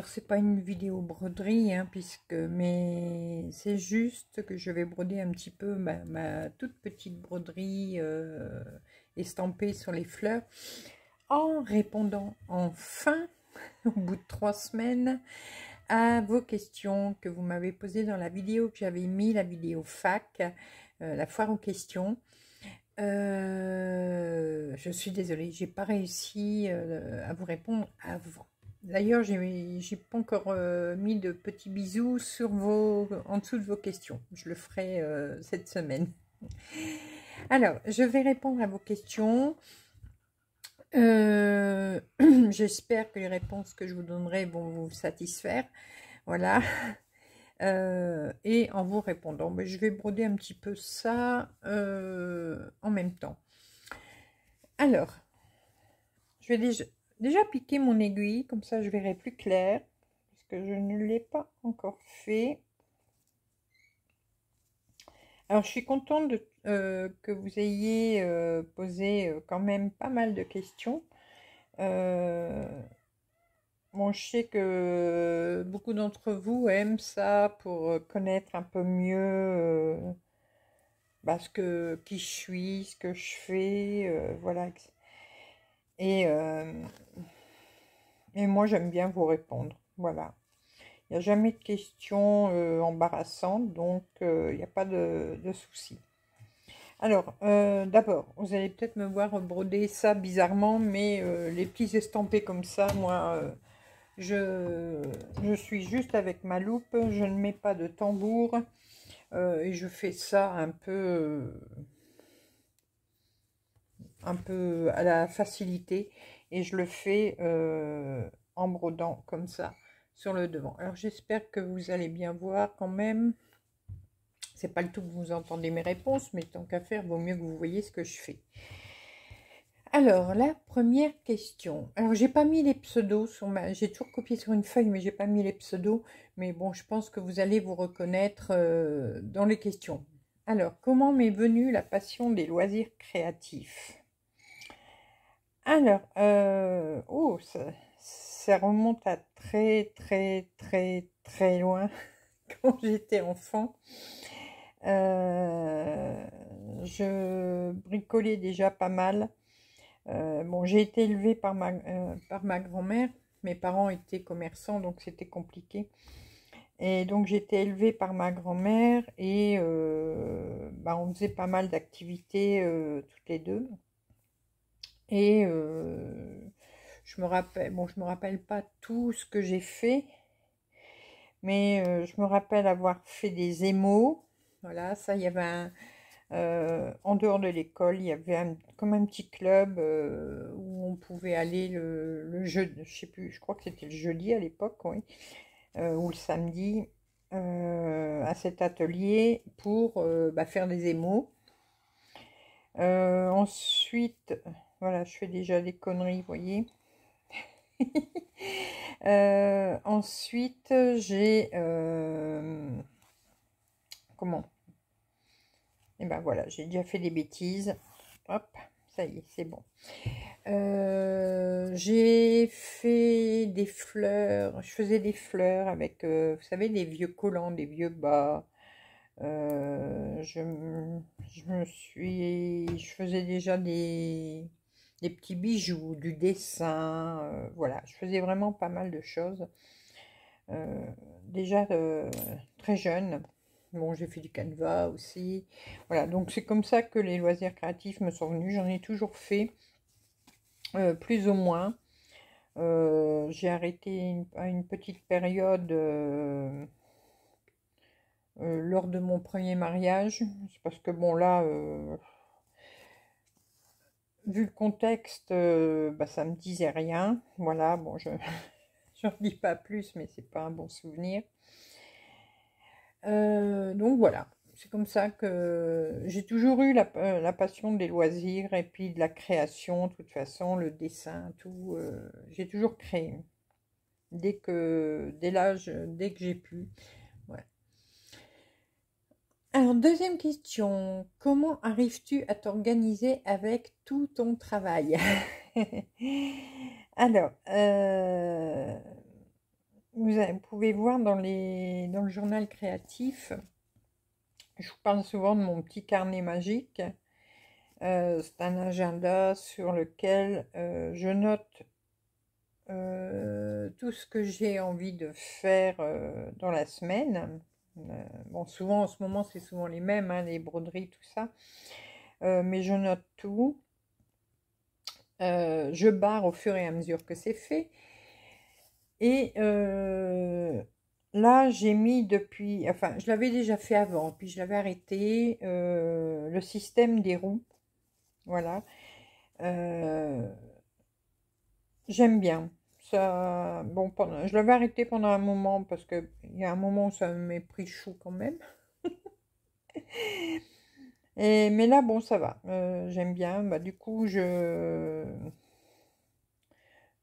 alors c'est pas une vidéo broderie, hein, puisque mais c'est juste que je vais broder un petit peu ma, toute petite broderie euh, estampée sur les fleurs, en répondant enfin, au bout de trois semaines, à vos questions que vous m'avez posées dans la vidéo que j'avais mis, la vidéo fac, euh, la foire aux questions. Euh, je suis désolée, j'ai pas réussi à vous répondre avant. D'ailleurs, j'ai pas encore euh, mis de petits bisous sur vos, en dessous de vos questions. Je le ferai euh, cette semaine. Alors, je vais répondre à vos questions. Euh, j'espère que les réponses que je vous donnerai vont vous satisfaire. Voilà. et en vous répondant, mais je vais broder un petit peu ça en même temps. Alors, je vais déjà déjà piqué mon aiguille, comme ça je verrai plus clair, parce que je ne l'ai pas encore fait. Alors, je suis contente de, euh, que vous ayez euh, posé euh, quand même pas mal de questions. bon, je sais que beaucoup d'entre vous aiment ça pour connaître un peu mieux bas ce que, qui je suis, ce que je fais, voilà, etc. Euh, et, moi, j'aime bien vous répondre. Voilà. Il n'y a jamais de questions euh, embarrassantes, donc euh, il n'y a pas de, de souci. Alors, d'abord, vous allez peut-être me voir broder ça bizarrement, mais les petits estampés comme ça, moi, je, je, suis juste avec ma loupe, je ne mets pas de tambour, et je fais ça un peu un peu à la facilité et je le fais euh, en brodant comme ça sur le devant. Alors j'espère que vous allez bien voir quand même. C'est pas le tout que vous entendez mes réponses, mais tant qu'à faire, vaut mieux que vous voyez ce que je fais. Alors, la première question. Alors, j'ai pas mis les pseudos sur ma. J'ai toujours copié sur une feuille, mais j'ai pas mis les pseudos. Mais bon, je pense que vous allez vous reconnaître euh, dans les questions. Alors, comment m'est venue la passion des loisirs créatifs alors, euh, oh, ça, remonte à très, très, très, très loin quand j'étais enfant. Euh, je bricolais déjà pas mal. Euh, bon, j'ai été élevée par ma, par ma grand-mère. Mes parents étaient commerçants, donc c'était compliqué. Et donc j'étais élevée par ma grand-mère et bah, on faisait pas mal d'activités toutes les deux. Et euh, je me rappelle, bon, je me rappelle pas tout ce que j'ai fait, mais euh, je me rappelle avoir fait des émaux. Voilà, ça, il y avait un. Euh, en dehors de l'école, il y avait comme un petit club où on pouvait aller le, le jeudi, je sais plus, je crois que c'était le jeudi à l'époque, oui, ou le samedi, à cet atelier pour bah, faire des émaux. ensuite, voilà, je fais déjà des conneries, vous voyez. Euh, ensuite, j'ai... Euh, comment Et eh ben voilà, j'ai déjà fait des bêtises. Hop, ça y est, c'est bon. Euh, j'ai fait des fleurs. Je faisais des fleurs avec, vous savez, des vieux collants, des vieux bas. je, je me suis... Je faisais déjà des des petits bijoux, du dessin, euh, voilà, je faisais vraiment pas mal de choses. Euh, déjà euh, très jeune, bon j'ai fait du canevas aussi, voilà, donc c'est comme ça que les loisirs créatifs me sont venus, j'en ai toujours fait, plus ou moins. j'ai arrêté une, une petite période lors de mon premier mariage, c'est parce que bon là vu le contexte, ça euh, bah, ça me disait rien. Voilà, bon, je n'en dis pas plus, mais c'est pas un bon souvenir. Euh, donc voilà, c'est comme ça que j'ai toujours eu euh, la, passion des loisirs et puis de la création, de toute façon, le dessin, tout. j'ai toujours créé. Dès que, dès l'âge, dès que j'ai pu. Alors, deuxième question, comment arrives-tu à t'organiser avec tout ton travail Alors, euh, vous pouvez voir dans, dans le journal créatif, je vous parle souvent de mon petit carnet magique. Euh, c'est un agenda sur lequel euh, je note tout ce que j'ai envie de faire dans la semaine. Euh, bon, souvent en ce moment, c'est souvent les mêmes, hein, les broderies, tout ça. Euh, mais je note tout. Euh, je barre au fur et à mesure que c'est fait. Et là, j'ai mis depuis, enfin, je l'avais déjà fait avant, puis je l'avais arrêté, le système des roues. Voilà. J'aime bien bon, pendant, je l'avais arrêté pendant un moment parce qu'il y a un moment où ça m'est pris chou quand même. Et, mais là, bon, ça va. Euh, j'aime bien. Bah, du coup, je,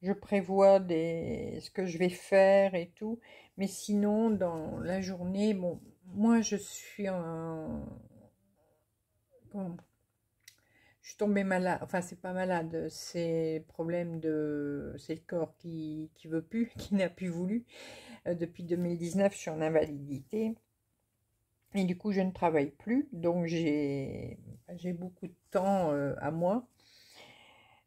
je prévois des, ce que je vais faire et tout. Mais sinon, dans la journée, bon, moi, je suis en... Bon, je suis tombée malade, enfin c'est pas malade, c'est problème de, c'est le corps qui, qui veut plus, qui n'a plus voulu. Euh, depuis 2019, je suis en invalidité et du coup je ne travaille plus, donc j'ai, beaucoup de temps euh, à moi.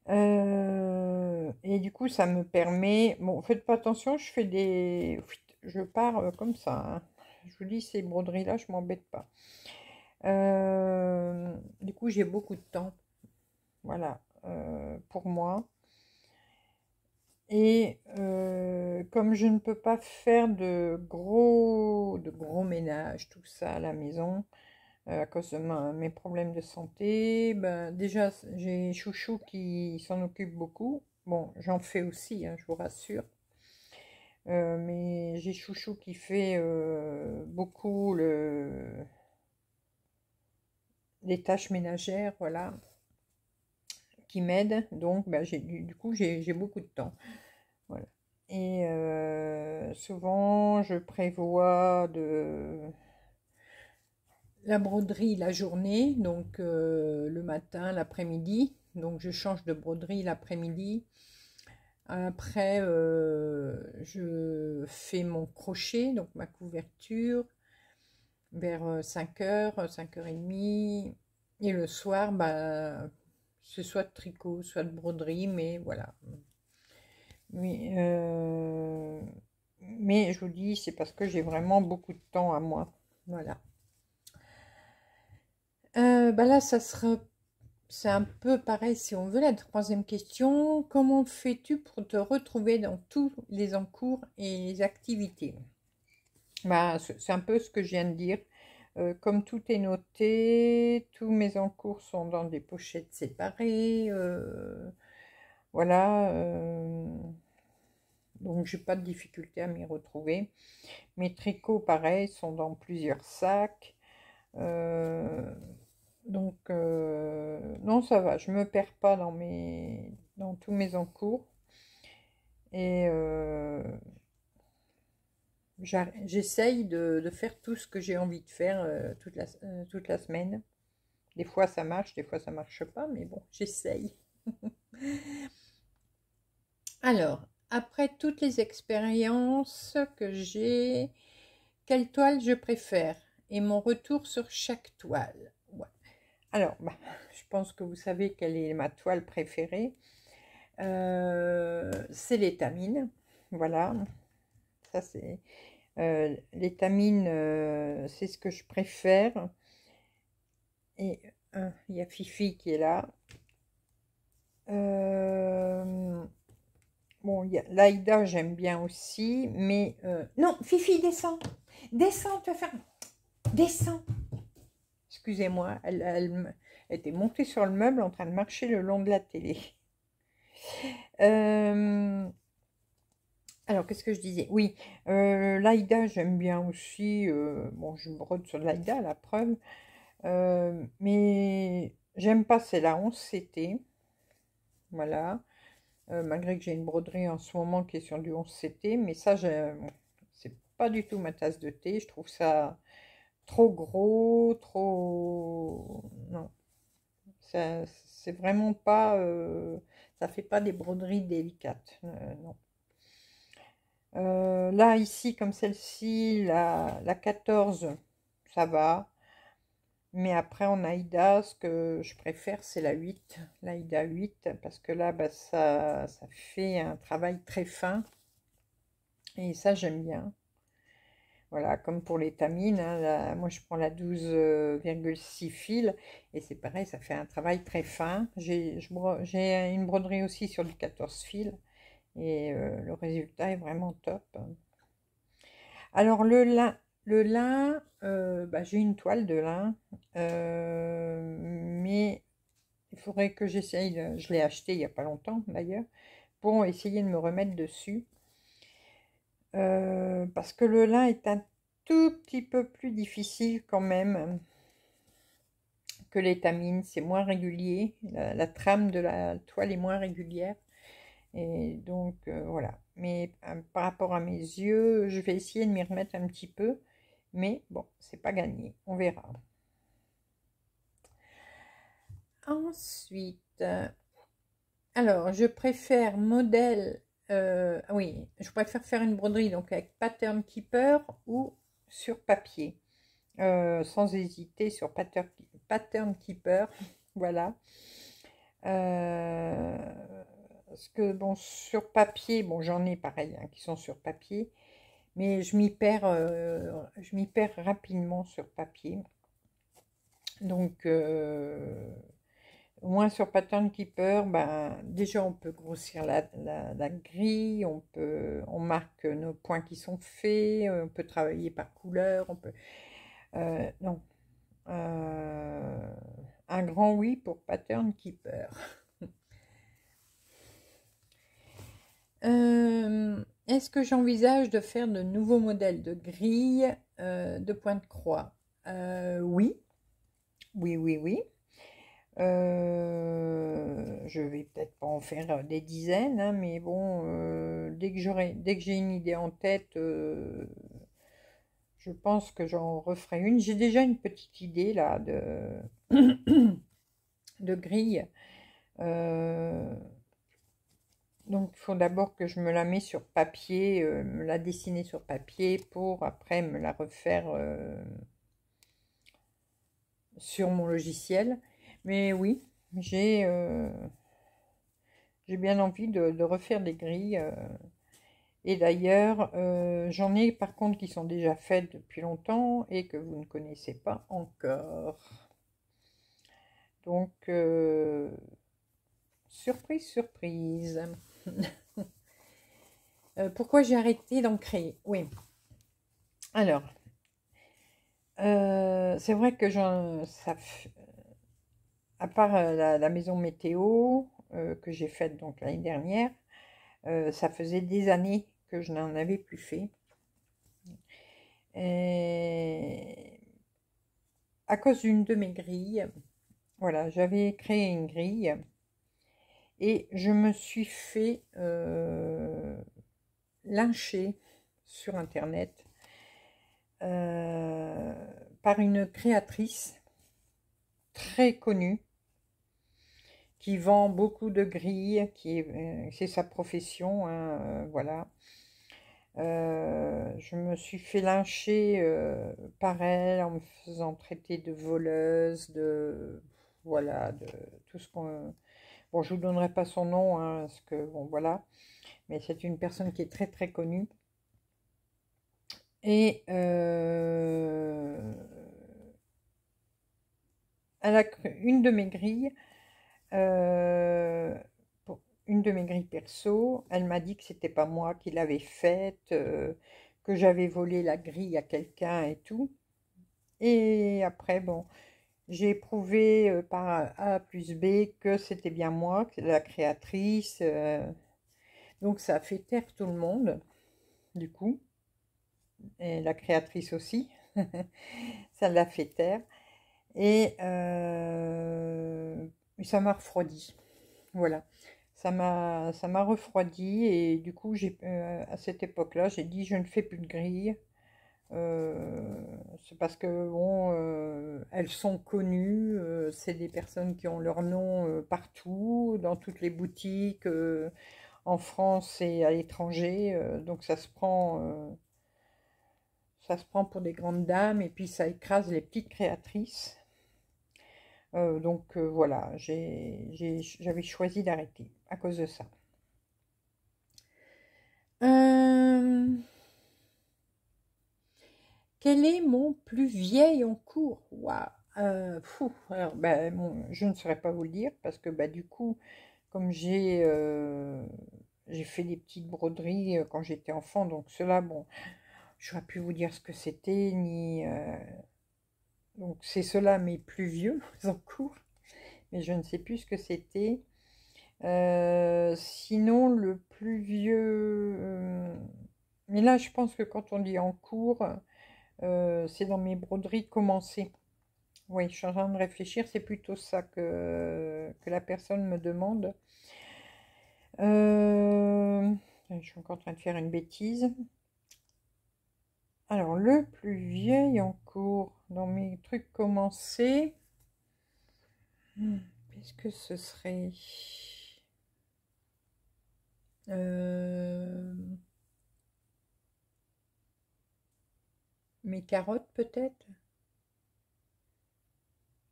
Euh, et du coup ça me permet, bon faites pas attention, je fais des, je pars comme ça. Hein. Je vous dis ces broderies là, je m'embête pas. du coup, j'ai beaucoup de temps voilà, euh, pour moi. Et euh, comme je ne peux pas faire de gros, de gros ménages, tout ça à la maison, euh, à cause de mes problèmes de santé, ben, déjà j'ai Chouchou qui s'en occupe beaucoup. Bon, j'en fais aussi, hein, je vous rassure. mais j'ai Chouchou qui fait beaucoup le... les tâches ménagères, voilà m'aide Donc, bah, j'ai du coup, j'ai beaucoup de temps. Voilà. Et euh, souvent, je prévois de la broderie la journée, donc euh, le matin, l'après-midi. Donc, je change de broderie l'après-midi. Après, euh, je fais mon crochet, donc ma couverture, vers 5h, 5h30. Et le soir, bah, c'est soit de tricot, soit de broderie, mais voilà. Mais, euh, mais je vous dis, c'est parce que j'ai vraiment beaucoup de temps à moi. Voilà. Euh, bah là, ça sera c'est un peu pareil si on veut la troisième question. Comment fais-tu pour te retrouver dans tous les encours et les activités bah, C'est un peu ce que je viens de dire. Euh, comme tout est noté, tous mes encours sont dans des pochettes séparées. Euh, voilà. Euh, donc, j'ai pas de difficulté à m'y retrouver. Mes tricots, pareil, sont dans plusieurs sacs. donc, non, ça va. Je me perds pas dans, mes, dans tous mes encours. Et J'essaye de, faire tout ce que j'ai envie de faire euh, toute, la, euh, toute la semaine. Des fois ça marche, des fois ça marche pas, mais bon, j'essaye. Alors, après toutes les expériences que j'ai, quelle toile je préfère et mon retour sur chaque toile. Alors, bah, je pense que vous savez quelle est ma toile préférée. Euh, c'est l'étamine. Voilà, ça c'est euh, l'étamine, euh, c'est ce que je préfère. Et hein, il y a Fifi qui est là. Euh, bon, il y a l'Aïda, j'aime bien aussi. Mais non, Fifi, descend, descend, tu vas faire... Descends. Excusez-moi, elle, elle, elle, était montée sur le meuble en train de marcher le long de la télé. Alors, qu'est-ce que je disais Oui, euh, l'Aïda, j'aime bien aussi. Euh, bon, je brode sur l'AIDA, la preuve. Euh, mais j'aime pas c'est la 11CT. Voilà. malgré que j'ai une broderie en ce moment qui est sur du 11CT. Mais ça, c'est pas du tout ma tasse de thé. Je trouve ça trop gros, trop... Non. C'est vraiment pas... ça fait pas des broderies délicates. non. Euh, là, ici, comme celle-ci, la, 14, ça va. Mais après, en Aïda, ce que je préfère, c'est la 8, l'Aïda 8, parce que là, bah, ça, fait un travail très fin. Et ça, j'aime bien. Voilà, comme pour les tamines, hein, moi je prends la 12,6 fils, et c'est pareil, ça fait un travail très fin. J'ai une broderie aussi sur du 14 fils et euh, le résultat est vraiment top. Alors le lin, le lin euh, bah, j'ai une toile de lin, euh, mais il faudrait que j'essaye, je l'ai acheté il n'y a pas longtemps d'ailleurs, pour essayer de me remettre dessus. parce que le lin est un tout petit peu plus difficile quand même que l'étamine, c'est moins régulier, la trame de la toile est moins régulière. Et donc, euh, voilà. Mais euh, par rapport à mes yeux, je vais essayer de m'y remettre un petit peu. Mais bon, c'est pas gagné. On verra. Ensuite, euh, alors, je préfère modèle... oui, je préfère faire une broderie donc avec Pattern Keeper ou sur papier. sans hésiter sur pattern, Keeper. voilà. Parce que, bon, sur papier, bon, j'en ai pareil, hein, qui sont sur papier. Mais je m'y perds, euh, je m'y perds rapidement sur papier. Donc, euh, moins sur Pattern Keeper, ben, déjà on peut grossir la, grille, on, peut, on marque nos points qui sont faits, on peut travailler par couleur, on peut... Euh, non. Euh, un grand oui pour Pattern Keeper. Euh, est-ce que j'envisage de faire de nouveaux modèles de grilles euh, de point de croix euh, Oui, oui, oui, oui. je vais peut-être pas en faire des dizaines, hein, mais bon, dès que j'aurai, dès que j'ai une idée en tête, je pense que j'en referai une. J'ai déjà une petite idée là de de grille. Donc il faut d'abord que je me la mets sur papier, euh, me la dessiner sur papier pour après me la refaire euh, sur mon logiciel. Mais oui, j'ai euh, bien envie de, refaire des grilles. et d'ailleurs, j'en ai par contre qui sont déjà faites depuis longtemps et que vous ne connaissez pas encore. Donc, surprise, surprise. Euh, pourquoi j'ai arrêté d'en créer Oui. Alors, euh, c'est vrai que j'en. À part euh, la, maison météo que j'ai faite donc l'année dernière, ça faisait des années que je n'en avais plus fait. à cause d'une de mes grilles, voilà, j'avais créé une grille et je me suis fait euh, lyncher sur internet euh, par une créatrice très connue qui vend beaucoup de grilles, qui euh, c'est sa profession, hein, voilà. je me suis fait lyncher par elle en me faisant traiter de voleuse, de voilà, de tout ce qu'on Bon, je ne vous donnerai pas son nom, hein, parce que, bon, voilà. Mais c'est une personne qui est très, très connue. Et euh, elle a une de mes grilles, euh, une de mes grilles perso, elle m'a dit que ce c'était pas moi qui l'avais faite, euh, que j'avais volé la grille à quelqu'un et tout. Et après, bon, j'ai prouvé euh, par A plus B que c'était bien moi, la créatrice. Euh, donc ça a fait taire tout le monde, du coup, et la créatrice aussi, ça l'a fait taire. Et euh, ça m'a refroidi, voilà. Ça m'a refroidi et du coup, à cette époque-là, j'ai dit je ne fais plus de grille, euh, c'est parce que bon, euh, elles sont connues, euh, c'est des personnes qui ont leur nom partout, dans toutes les boutiques, en France et à l'étranger, donc ça se prend ça se prend pour des grandes dames et puis ça écrase les petites créatrices. donc voilà, j'avais choisi d'arrêter à cause de ça. Quel est mon plus vieil en cours Waouh euh, bah, Je ne saurais pas vous le dire parce que bah, du coup, comme euh, j'ai fait des petites broderies euh, quand j'étais enfant, donc cela, bon, j'aurais pu vous dire ce que c'était, ni. donc c'est cela mes plus vieux en cours, mais je ne sais plus ce que c'était. sinon, le plus vieux. Mais là, je pense que quand on dit en cours, euh, c'est dans mes broderies commencées. Oui, je suis en train de réfléchir, c'est plutôt ça que, que, la personne me demande. Euh, je suis encore en train de faire une bêtise. Alors, le plus vieil en cours dans mes trucs commencés. Hmm, qu'est-ce que ce serait euh, Mes carottes peut-être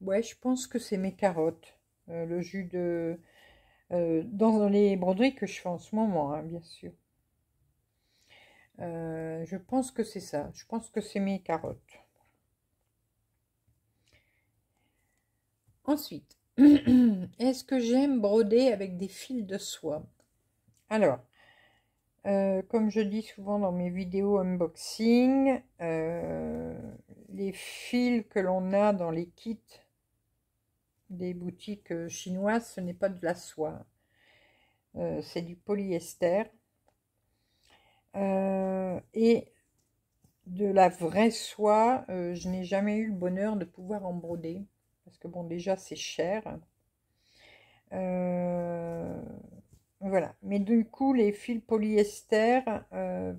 Ouais, je pense que c'est mes carottes. Euh, le jus de... Euh, dans les broderies que je fais en ce moment, hein, bien sûr. Euh, je pense que c'est ça. Je pense que c'est mes carottes. Ensuite, est-ce que j'aime broder avec des fils de soie Alors, euh, comme je dis souvent dans mes vidéos unboxing, euh, les fils que l'on a dans les kits des boutiques euh, chinoises, ce n'est pas de la soie, c'est du polyester et de la vraie soie, je n'ai jamais eu le bonheur de pouvoir en broder parce que bon déjà c'est cher. Euh, voilà, mais du coup, les fils polyester, euh,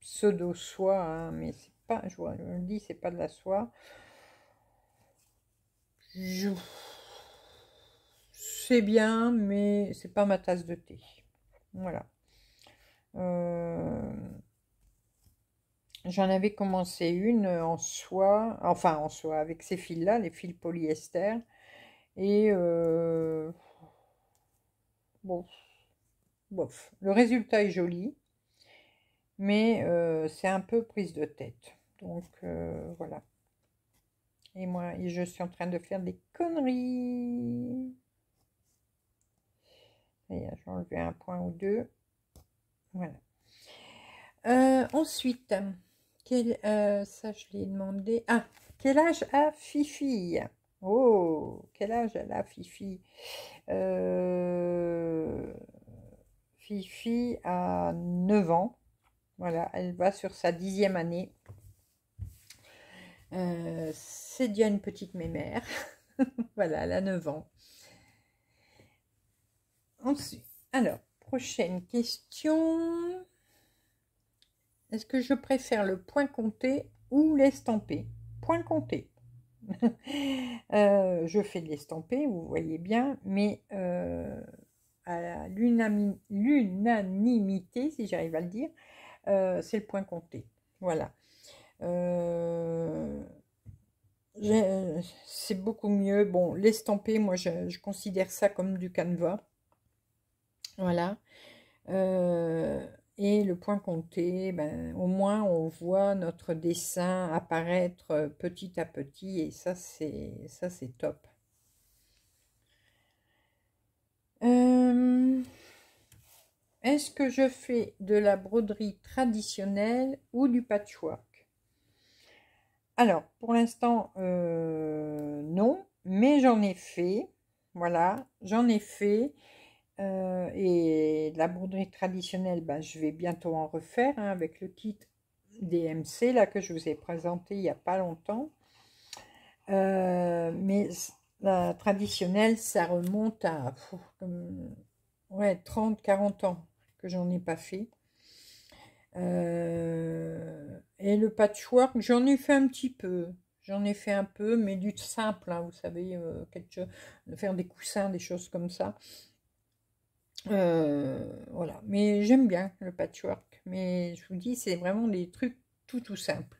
pseudo-soie, hein, mais c'est pas, je le dis, c'est pas de la soie. C'est bien, mais c'est pas ma tasse de thé. Voilà. Euh, j'en avais commencé une en soie, enfin en soie, avec ces fils-là, les fils polyester. Et euh, bon, le résultat est joli, mais euh, c'est un peu prise de tête. Donc euh, voilà. Et moi, je suis en train de faire des conneries. J'ai enlevé un point ou deux. Voilà. Euh, ensuite, quel, ça je l'ai demandé. Ah, quel âge a Fifi Oh, quel âge a Fifi euh, Fifi a 9 ans. Voilà, elle va sur sa dixième année. Euh, c'est déjà une petite mémère. voilà, elle a 9 ans. Ensuite, alors, prochaine question. Est-ce que je préfère le point compté ou l'estampé Point compté. Euh, je fais de l'estampé, vous voyez bien, mais euh, à l'unanimité, si j'arrive à le dire, euh, c'est le point compté. Voilà. Euh, euh, c'est beaucoup mieux. Bon, l'estampé, moi, je, considère ça comme du canevas. Voilà. et le point compté, ben, au moins, on voit notre dessin apparaître petit à petit. Et ça, c'est top. Euh, est-ce que je fais de la broderie traditionnelle ou du patchwork Alors, pour l'instant, euh, non, mais j'en ai fait. Voilà, j'en ai fait. Euh, et la broderie traditionnelle, ben, je vais bientôt en refaire hein, avec le kit DMC là, que je vous ai présenté il n'y a pas longtemps. mais bah, traditionnelle, ça remonte à ouais, 30, 40 ans que j'en ai pas fait. Euh, et le patchwork, j'en ai fait un petit peu. J'en ai fait un peu, mais du simple, hein, vous savez, euh, quelque chose, faire des coussins, des choses comme ça. Euh, voilà, mais j'aime bien le patchwork. Mais je vous dis, c'est vraiment des trucs tout tout simples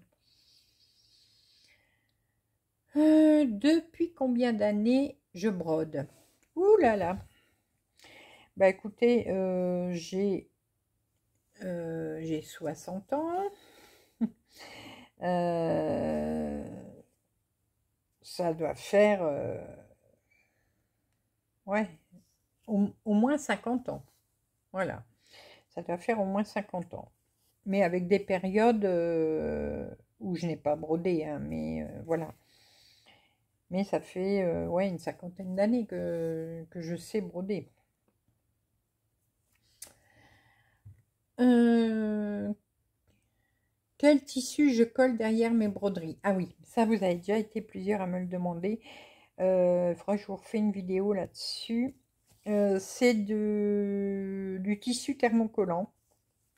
depuis combien d'années je brode Ouh là là Bah écoutez, euh, j'ai euh, j'ai 60 ans. Hein. Euh, ça doit faire ouais, au, moins 50 ans. Voilà. Ça doit faire au moins 50 ans. Mais avec des périodes où je n'ai pas brodé, hein, mais voilà. Mais ça fait euh, ouais, une cinquantaine d'années que, je sais broder. Euh, quel tissu je colle derrière mes broderies Ah oui, ça vous avez déjà été plusieurs à me le demander. Euh, faudra je vous refais une vidéo là-dessus. Euh, c'est du tissu thermocollant.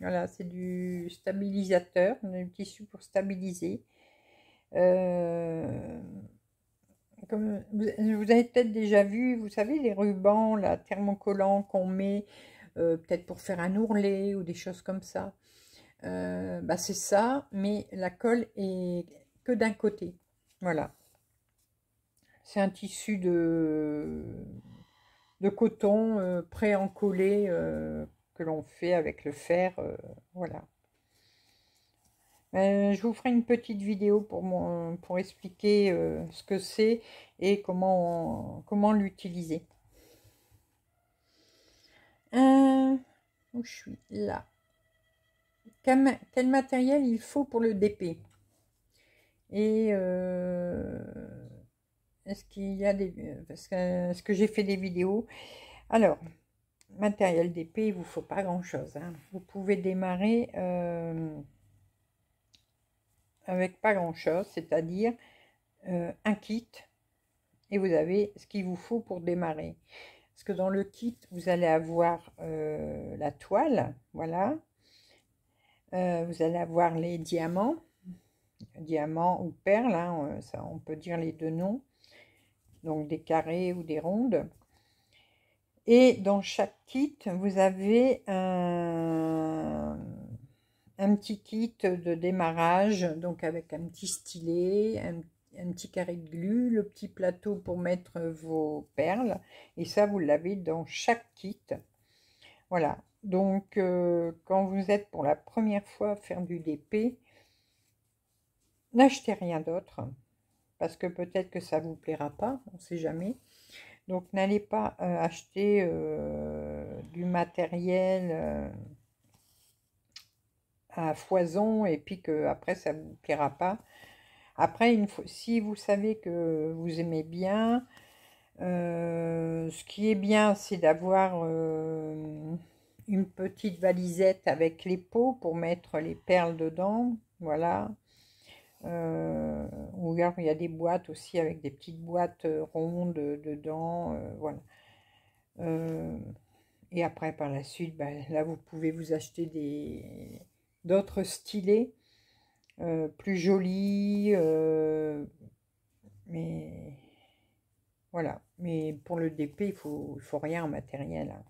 Voilà, c'est du stabilisateur, du tissu pour stabiliser. Euh, vous, avez peut-être déjà vu, vous savez, les rubans, la thermocollant qu'on met euh, peut-être pour faire un ourlet ou des choses comme ça. Euh, bah, c'est ça, mais la colle est que d'un côté. Voilà. C'est un tissu de, de coton euh, pré-encollé que l'on fait avec le fer. voilà. Euh, je vous ferai une petite vidéo pour, mon, pour expliquer euh, ce que c'est et comment, comment l'utiliser. Euh, où je suis là. Quel, matériel il faut pour le DP Et est-ce qu'il y des... Parce que, ce que j'ai fait des vidéos Alors, matériel DP, il vous faut pas grand-chose. Hein. Vous pouvez démarrer avec pas grand chose, c'est-à-dire euh, un kit et vous avez ce qu'il vous faut pour démarrer. Parce que dans le kit, vous allez avoir euh, la toile, voilà. Euh, vous allez avoir les diamants, diamants ou perles, hein, ça, on peut dire les deux noms. Donc des carrés ou des rondes. Et dans chaque kit, vous avez un, un petit kit de démarrage, donc avec un petit stylet, un, un petit carré de glu, le petit plateau pour mettre vos perles, et ça vous l'avez dans chaque kit. Voilà, donc euh, quand vous êtes pour la première fois faire du DP, n'achetez rien d'autre, parce que peut-être que ça vous plaira pas, on sait jamais. Donc n'allez pas euh, acheter euh, du matériel à foison et puis que après ça vous plaira pas. Après, une fois, si vous savez que vous aimez bien, euh, ce qui est bien, c'est d'avoir euh, une petite valisette avec les pots pour mettre les perles dedans. Voilà. Euh, ou il y a des boîtes aussi avec des petites boîtes rondes dedans. voilà. et après, par la suite, ben, là, vous pouvez vous acheter des, d'autres stylés euh, plus jolis. Euh, mais voilà. Mais pour le DP, il faut, il faut rien en matériel. Hein.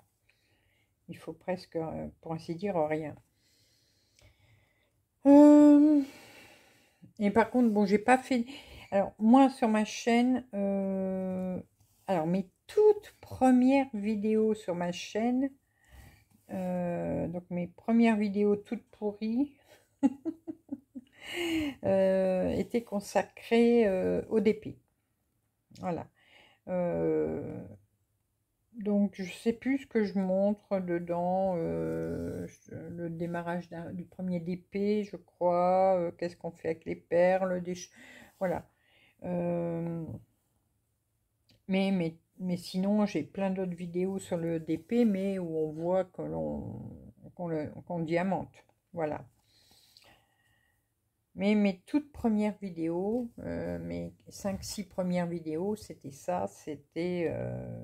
Il faut presque, euh, pour ainsi dire, rien. et par contre, bon, j'ai pas fait. Alors, moi, sur ma chaîne, alors mes toutes premières vidéos sur ma chaîne, euh, donc mes premières vidéos toutes pourries euh, étaient consacrées euh, au dp Voilà. donc je sais plus ce que je montre dedans, le démarrage du premier DP, je crois, qu'est-ce qu'on fait avec les perles, des voilà. mais mes mais sinon, j'ai plein d'autres vidéos sur le e DP, mais où on voit qu'on diamante. Voilà. Mais mes toutes premières vidéos, euh, mes 5-6 premières vidéos, c'était ça, c'était euh,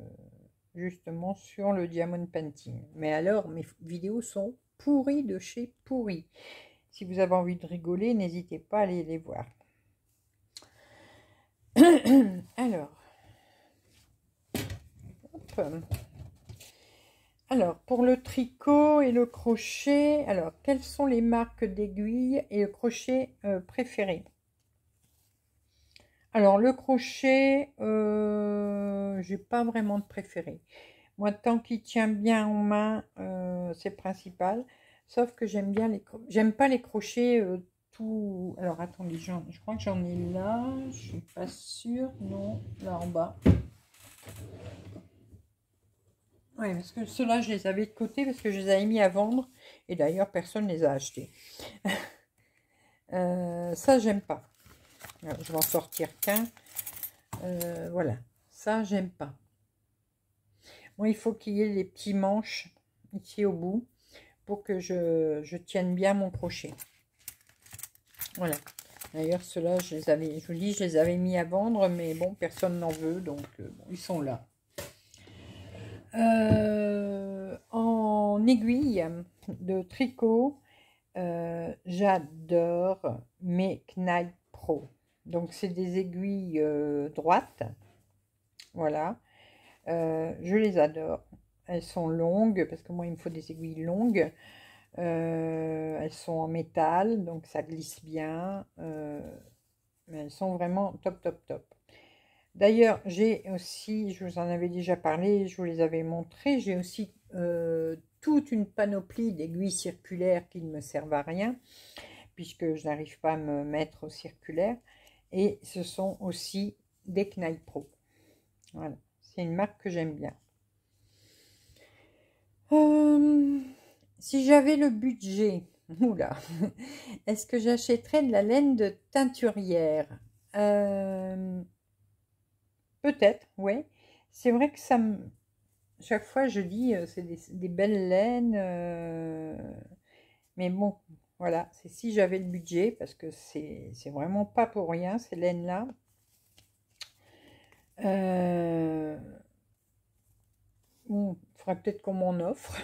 justement sur le diamond painting. Mais alors, mes vidéos sont pourries de chez pourries. Si vous avez envie de rigoler, n'hésitez pas à aller les voir. alors, alors, pour le tricot et le crochet, alors, quelles sont les marques d'aiguilles et le crochet euh, préféré Alors, le crochet, euh, j'ai pas vraiment de préféré. Moi, tant qu'il tient bien en main, euh, c'est principal. Sauf que j'aime bien les... J'aime pas les crochets tout... Alors, attendez, je crois que j'en ai là. Je suis pas sûr Non, là en bas. Oui, parce que ceux-là, je les avais de côté parce que je les avais mis à vendre. Et d'ailleurs, personne ne les a achetés. Euh, ça, j'aime pas. je vais en sortir qu'un. Euh, voilà. Ça, j'aime pas. bon, il faut qu'il y ait les petits manches ici au bout pour que je, tienne bien mon crochet. Voilà. D'ailleurs, ceux-là, je les avais, je vous dis, je les avais mis à vendre, mais bon, personne n'en veut, donc euh, ils sont là. Euh, en aiguille de tricot, euh, j'adore mes Pro. Donc, c'est des aiguilles euh, droites. Voilà. je les adore. Elles sont longues, parce que moi, il me faut des aiguilles longues. elles sont en métal, donc ça glisse bien. Mais elles sont vraiment top, top, top. D'ailleurs, j'ai aussi, je vous en avais déjà parlé, je vous les avais montrés, j'ai aussi euh, toute une panoplie d'aiguilles circulaires qui ne me servent à rien, puisque je n'arrive pas à me mettre au circulaire. Et ce sont aussi des Knaipro. Pro. Voilà, c'est une marque que j'aime bien. Euh, si j'avais le budget, oula, est-ce que j'achèterais de la laine de teinturière euh, Peut-être, oui. C'est vrai que ça me... Chaque fois, je dis, euh, c'est des, belles laines. Euh, mais bon, voilà, c'est si j'avais le budget, parce que c'est vraiment pas pour rien, ces laines-là. Euh... il faudrait peut-être qu'on m'en offre.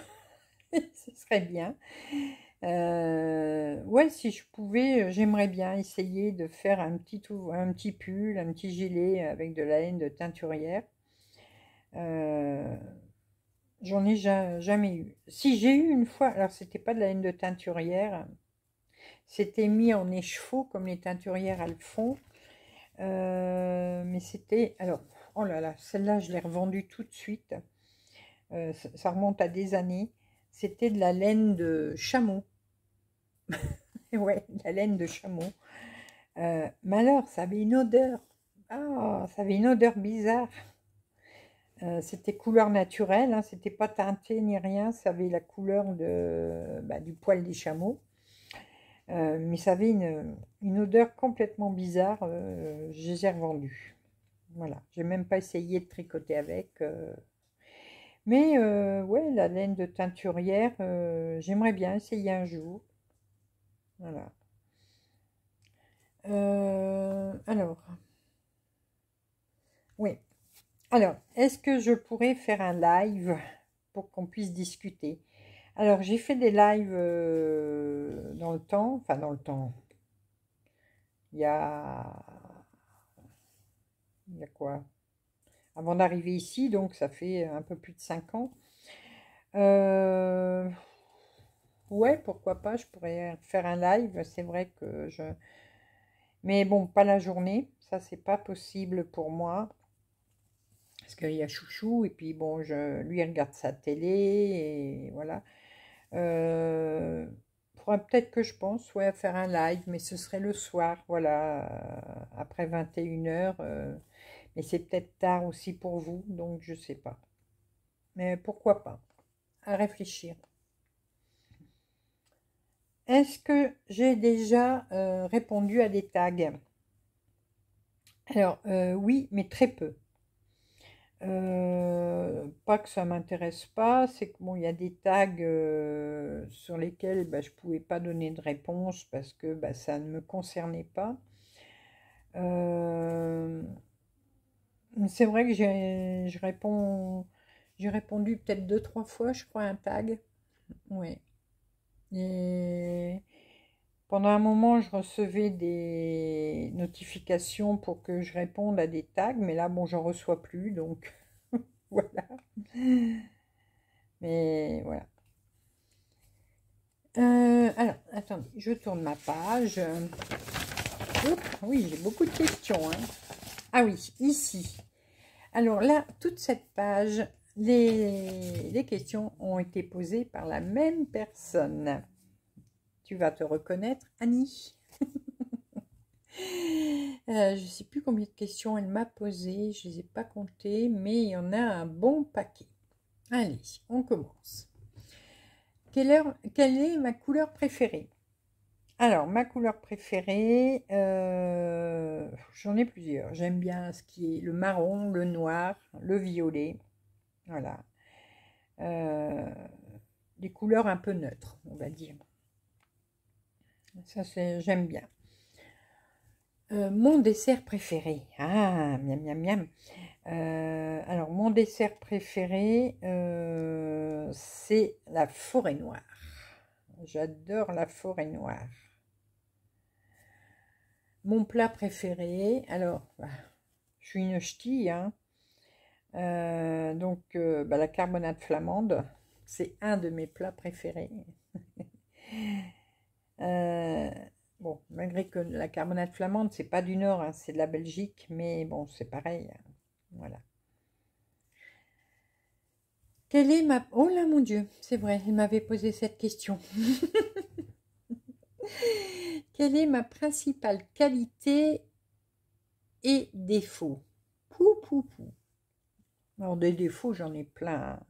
Ce serait bien. Euh, ouais, si je pouvais, euh, j'aimerais bien essayer de faire un petit, un petit pull, un petit gilet avec de la laine de teinturière. Euh, j'en ai jamais eu. Si j'ai eu une fois, alors c'était pas de la laine de teinturière, c'était mis en écheveau comme les teinturières elles font. mais c'était, alors, oh là là, celle-là je l'ai revendue tout de suite. ça, ça remonte à des années. C'était de la laine de chameau. ouais, la laine de chameau. Euh, mais alors, ça avait une odeur. Ah, ça avait une odeur bizarre. Euh, c'était couleur naturelle, hein, c'était pas teinté ni rien, ça avait la couleur de, bah, du poil des chameaux. Euh, mais ça avait une, une odeur complètement bizarre, je les ai Voilà, j'ai même pas essayé de tricoter avec. Mais ouais, la laine de teinturière, j'aimerais bien essayer un jour. Euh, alors. Oui. Alors, est-ce que je pourrais faire un live pour qu'on puisse discuter Alors, j'ai fait des lives euh, dans le temps, enfin dans le temps. Il y a... quoi Avant d'arriver ici, donc ça fait un peu plus de cinq ans. Euh, Ouais, pourquoi pas, je pourrais faire un live, c'est vrai que je... Mais bon, pas la journée, ça c'est pas possible pour moi. Parce qu'il y a Chouchou, et puis bon, je, lui regarde sa télé, et voilà. Euh, peut-être que je pense, ouais, faire un live, mais ce serait le soir, voilà, après 21h. Euh, mais c'est peut-être tard aussi pour vous, donc je sais pas. Mais pourquoi pas, à réfléchir. Est-ce que j'ai déjà euh, répondu à des tags Alors, euh, oui, mais très peu. Euh, pas que ça m'intéresse pas, c'est que il y a des tags sur lesquels bah, je ne pouvais pas donner de réponse parce que bah, ça ne me concernait pas. c'est vrai que j'ai réponds j'ai répondu peut-être deux, trois fois, je crois, un tag. Oui. Et pendant un moment, je recevais des notifications pour que je réponde à des tags, mais là, bon, j'en reçois plus, donc voilà. Mais voilà. Euh, alors, attendez, je tourne ma page. oui, j'ai beaucoup de questions. Hein. Ah oui, ici. Alors là, toute cette page, les, questions ont été posées par la même personne. Tu vas te reconnaître, Annie. Euh, je ne sais plus combien de questions elle m'a posées, je ne les ai pas comptées, mais il y en a un bon paquet. Allez, on commence. Quelle, est ma couleur préférée Alors, ma couleur préférée, euh, j'en ai plusieurs. J'aime bien ce qui est le marron, le noir, le violet. Voilà. des euh, couleurs un peu neutres, on va dire. Ça, c'est j'aime bien. Euh, mon dessert préféré. Ah, miam, miam, miam. Euh, alors, mon dessert préféré, c'est la forêt noire. J'adore la forêt noire. Mon plat préféré, alors, bah, je suis une ch'tille, hein, euh, donc, euh, bah, la carbonade flamande, c'est un de mes plats préférés. Euh, bon, malgré que la carbonade flamande, c'est pas du Nord, hein, c'est de la Belgique, mais bon, c'est pareil. Hein, voilà. Quelle est ma... Oh là, mon Dieu, c'est vrai, il m'avait posé cette question. Quelle est ma principale qualité et défaut Pou, pou, pou. Alors, des défauts, j'en ai plein.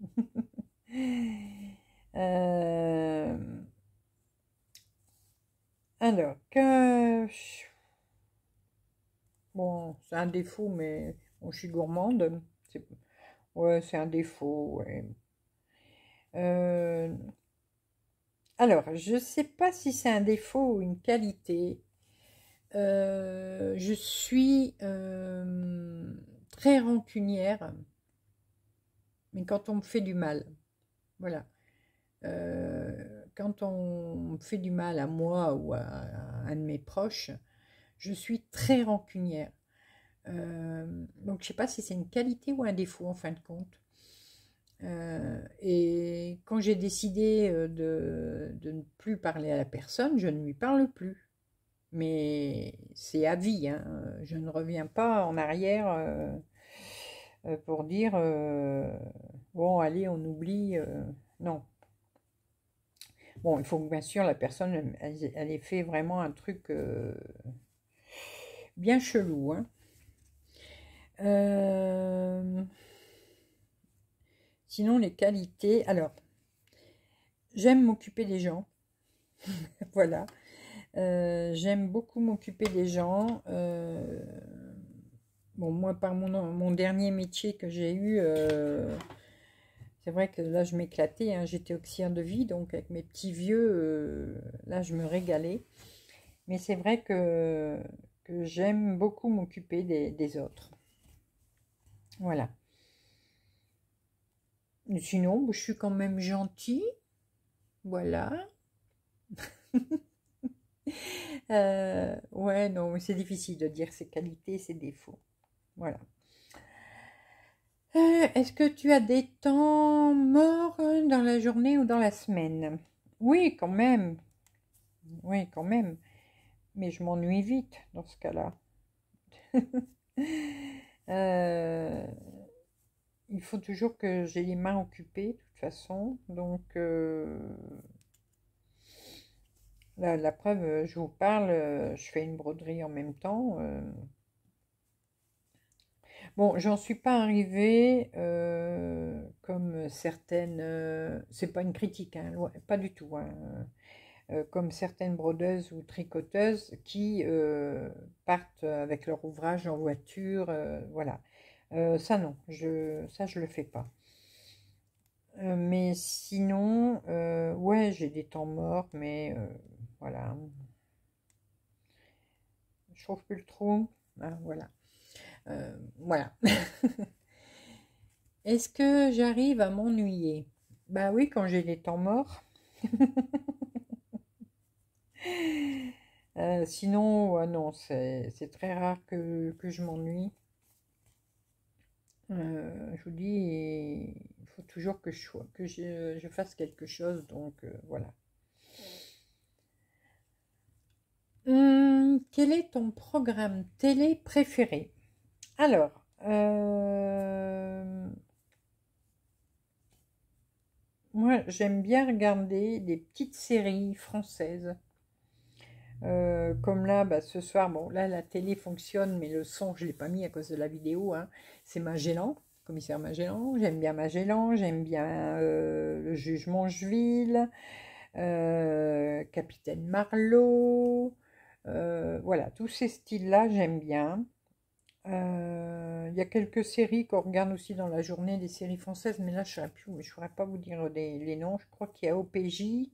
Euh, alors, que... Bon, c'est un défaut, mais je suis gourmande. Ouais, c'est un défaut, euh, Alors, je sais pas si c'est un défaut ou une qualité. Euh, je suis très rancunière, mais quand on me fait du mal, voilà. Euh, quand on me fait du mal à moi ou à, un de mes proches, je suis très rancunière. Euh, donc je ne sais pas si c'est une qualité ou un défaut en fin de compte. Euh, et quand j'ai décidé de, ne plus parler à la personne, je ne lui parle plus mais c'est à vie. Hein. Je ne reviens pas en arrière euh, euh, pour dire euh, bon, allez, on oublie. non. Bon, il faut bien sûr la personne elle, ait fait vraiment un truc bien chelou. Hein. Sinon, les qualités. Alors, j'aime m'occuper des gens. voilà. Euh, j'aime beaucoup m'occuper des gens. Euh, bon, moi, par mon, mon dernier métier que j'ai eu, euh, c'est vrai que là, je m'éclatais. Hein. J'étais auxiliaire de vie, donc avec mes petits vieux, là, je me régalais. Mais c'est vrai que, j'aime beaucoup m'occuper des, des autres. Voilà. Sinon, je suis quand même gentille. Voilà. Euh, ouais, non, c'est difficile de dire ses qualités, ses défauts. Voilà. Euh, est-ce que tu as des temps morts dans la journée ou dans la semaine Oui, quand même. Oui, quand même. Mais je m'ennuie vite dans ce cas-là. Euh, il faut toujours que j'ai les mains occupées, de toute façon. Donc, la preuve, euh, je vous parle, euh, je fais une broderie en même temps. Euh. Bon, j'en suis pas arrivée comme certaines... c'est pas une critique, hein, pas du tout. Hein, comme certaines brodeuses ou tricoteuses qui partent avec leur ouvrage en voiture, voilà. ça non, je, ça je le fais pas. mais sinon, ouais, j'ai des temps morts, mais voilà. Je trouve plus le trou. Hein, voilà. Euh, voilà. Est-ce que j'arrive à m'ennuyer Bah oui, quand j'ai des temps morts. Euh, sinon, non, c'est très rare que, je m'ennuie. Euh, je vous dis, il faut toujours que je, que je, fasse quelque chose, donc voilà. Hum, quel est ton programme télé préféré Alors, euh, moi j'aime bien regarder des petites séries françaises. Euh, comme là, bah, ce soir, bon, là la télé fonctionne, mais le son, je l'ai pas mis à cause de la vidéo. Hein. C'est Magellan, commissaire Magellan. J'aime bien Magellan, j'aime bien euh, le juge Mongeville, Capitaine Marlowe. Euh, voilà, tous ces styles-là, j'aime bien. Euh, il y a quelques séries qu'on regarde aussi dans la journée, des séries françaises, mais là, je ne saurais pas vous dire les, noms. Je crois qu'il y a OPJ. Il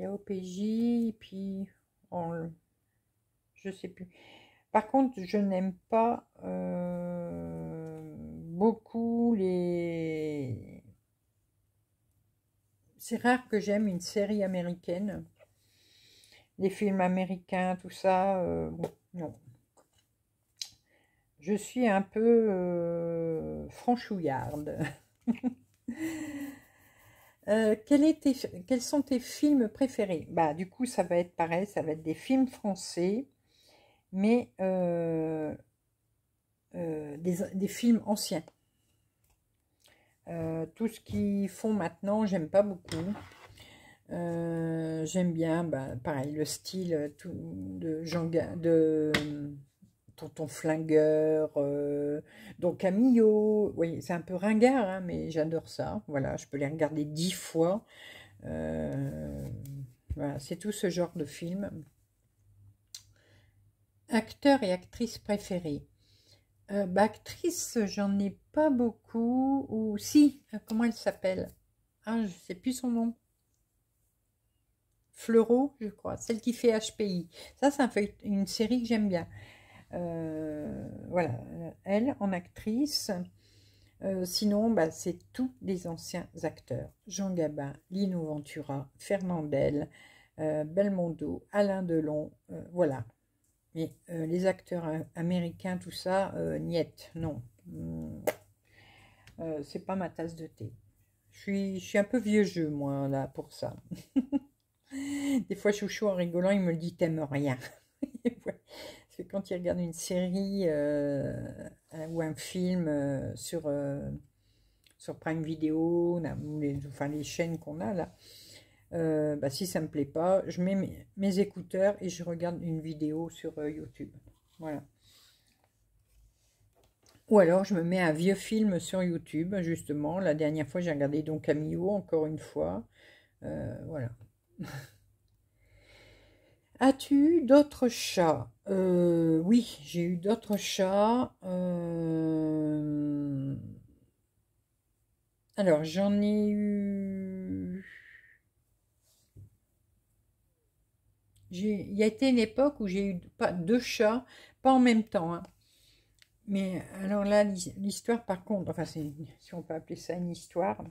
y a OPJ, puis... On, je sais plus. Par contre, je n'aime pas euh, beaucoup les... C'est rare que j'aime une série américaine films américains, tout ça, euh, non. Je suis un peu euh, franchouillarde. Euh, quels sont tes films préférés Bah du coup ça va être pareil, ça va être des films français, mais des, films anciens. tout ce qu'ils font maintenant, j'aime pas beaucoup. Euh, j'aime bien, bah, pareil, le style euh, tout, de, Jean, de euh, Tonton Flingueur, donc Don Camillo. Oui, c'est un peu ringard, hein, mais j'adore ça. Voilà, je peux les regarder dix fois. voilà, c'est tout ce genre de film. acteur et actrice préférée Euh, bah, actrice, j'en ai pas beaucoup. Ou si, comment elle s'appelle Ah, je sais plus son nom. Fleuro, je crois, celle qui fait HPI. Ça, c'est une série que j'aime bien. Euh, voilà, elle en actrice. Euh, sinon, bah, c'est tous les anciens acteurs. Jean Gabin, Lino Ventura, Fernandel, euh, Belmondo, Alain Delon, voilà. Mais les acteurs américains, tout ça, niette, non. c'est pas ma tasse de thé. Je suis, je suis un peu vieux jeu, moi, là, pour ça. Des fois, Chouchou, en rigolant, il me dit « t'aimes rien ». Parce quand il regarde une série euh, euh, ou un film euh, sur, sur Prime Video, les, enfin les chaînes qu'on a là, bah, si ça ne me plaît pas, je mets mes, écouteurs et je regarde une vidéo sur YouTube. Voilà. Ou alors je me mets un vieux film sur YouTube, justement. La dernière fois, j'ai regardé donc Camillo, encore une fois. voilà. As-tu eu d'autres chats euh, Oui, j'ai eu d'autres chats. Euh, alors, j'en ai eu... Il y a été une époque où j'ai eu pas, deux chats, pas en même temps. Hein. Mais alors là, l'histoire par contre, enfin si on peut appeler ça une histoire,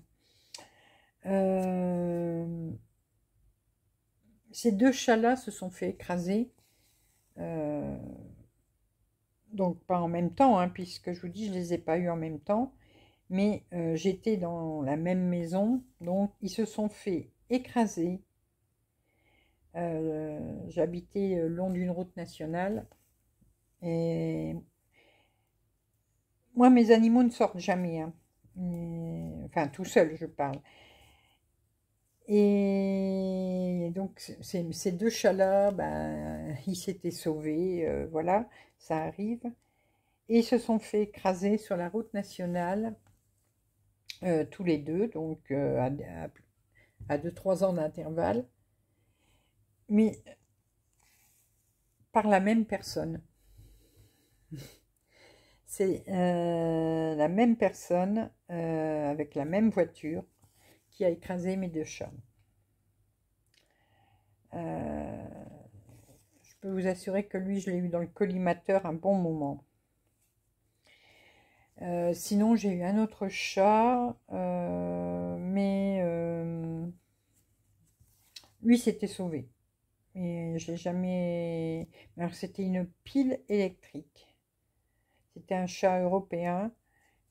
euh, ces deux chats-là se sont fait écraser. Euh, donc pas en même temps, hein, puisque je vous dis, je ne les ai pas eus en même temps. Mais euh, j'étais dans la même maison, donc ils se sont fait écraser. Euh, j'habitais le long d'une route nationale. Et moi, mes animaux ne sortent jamais. Hein, enfin, tout seul, je parle. Et donc, ces deux chats-là, ben, ils s'étaient sauvés, euh, voilà, ça arrive. Et ils se sont fait écraser sur la route nationale, euh, tous les deux, donc euh, à 2-3 ans d'intervalle, mais par la même personne. C'est la même personne avec la même voiture qui a écrasé mes deux chats. Euh, je peux vous assurer que lui, je l'ai eu dans le collimateur un bon moment. Euh, sinon, j'ai eu un autre chat, euh, mais lui s'était sauvé. Mais je jamais... Alors, c'était une pile électrique. C'était un chat européen,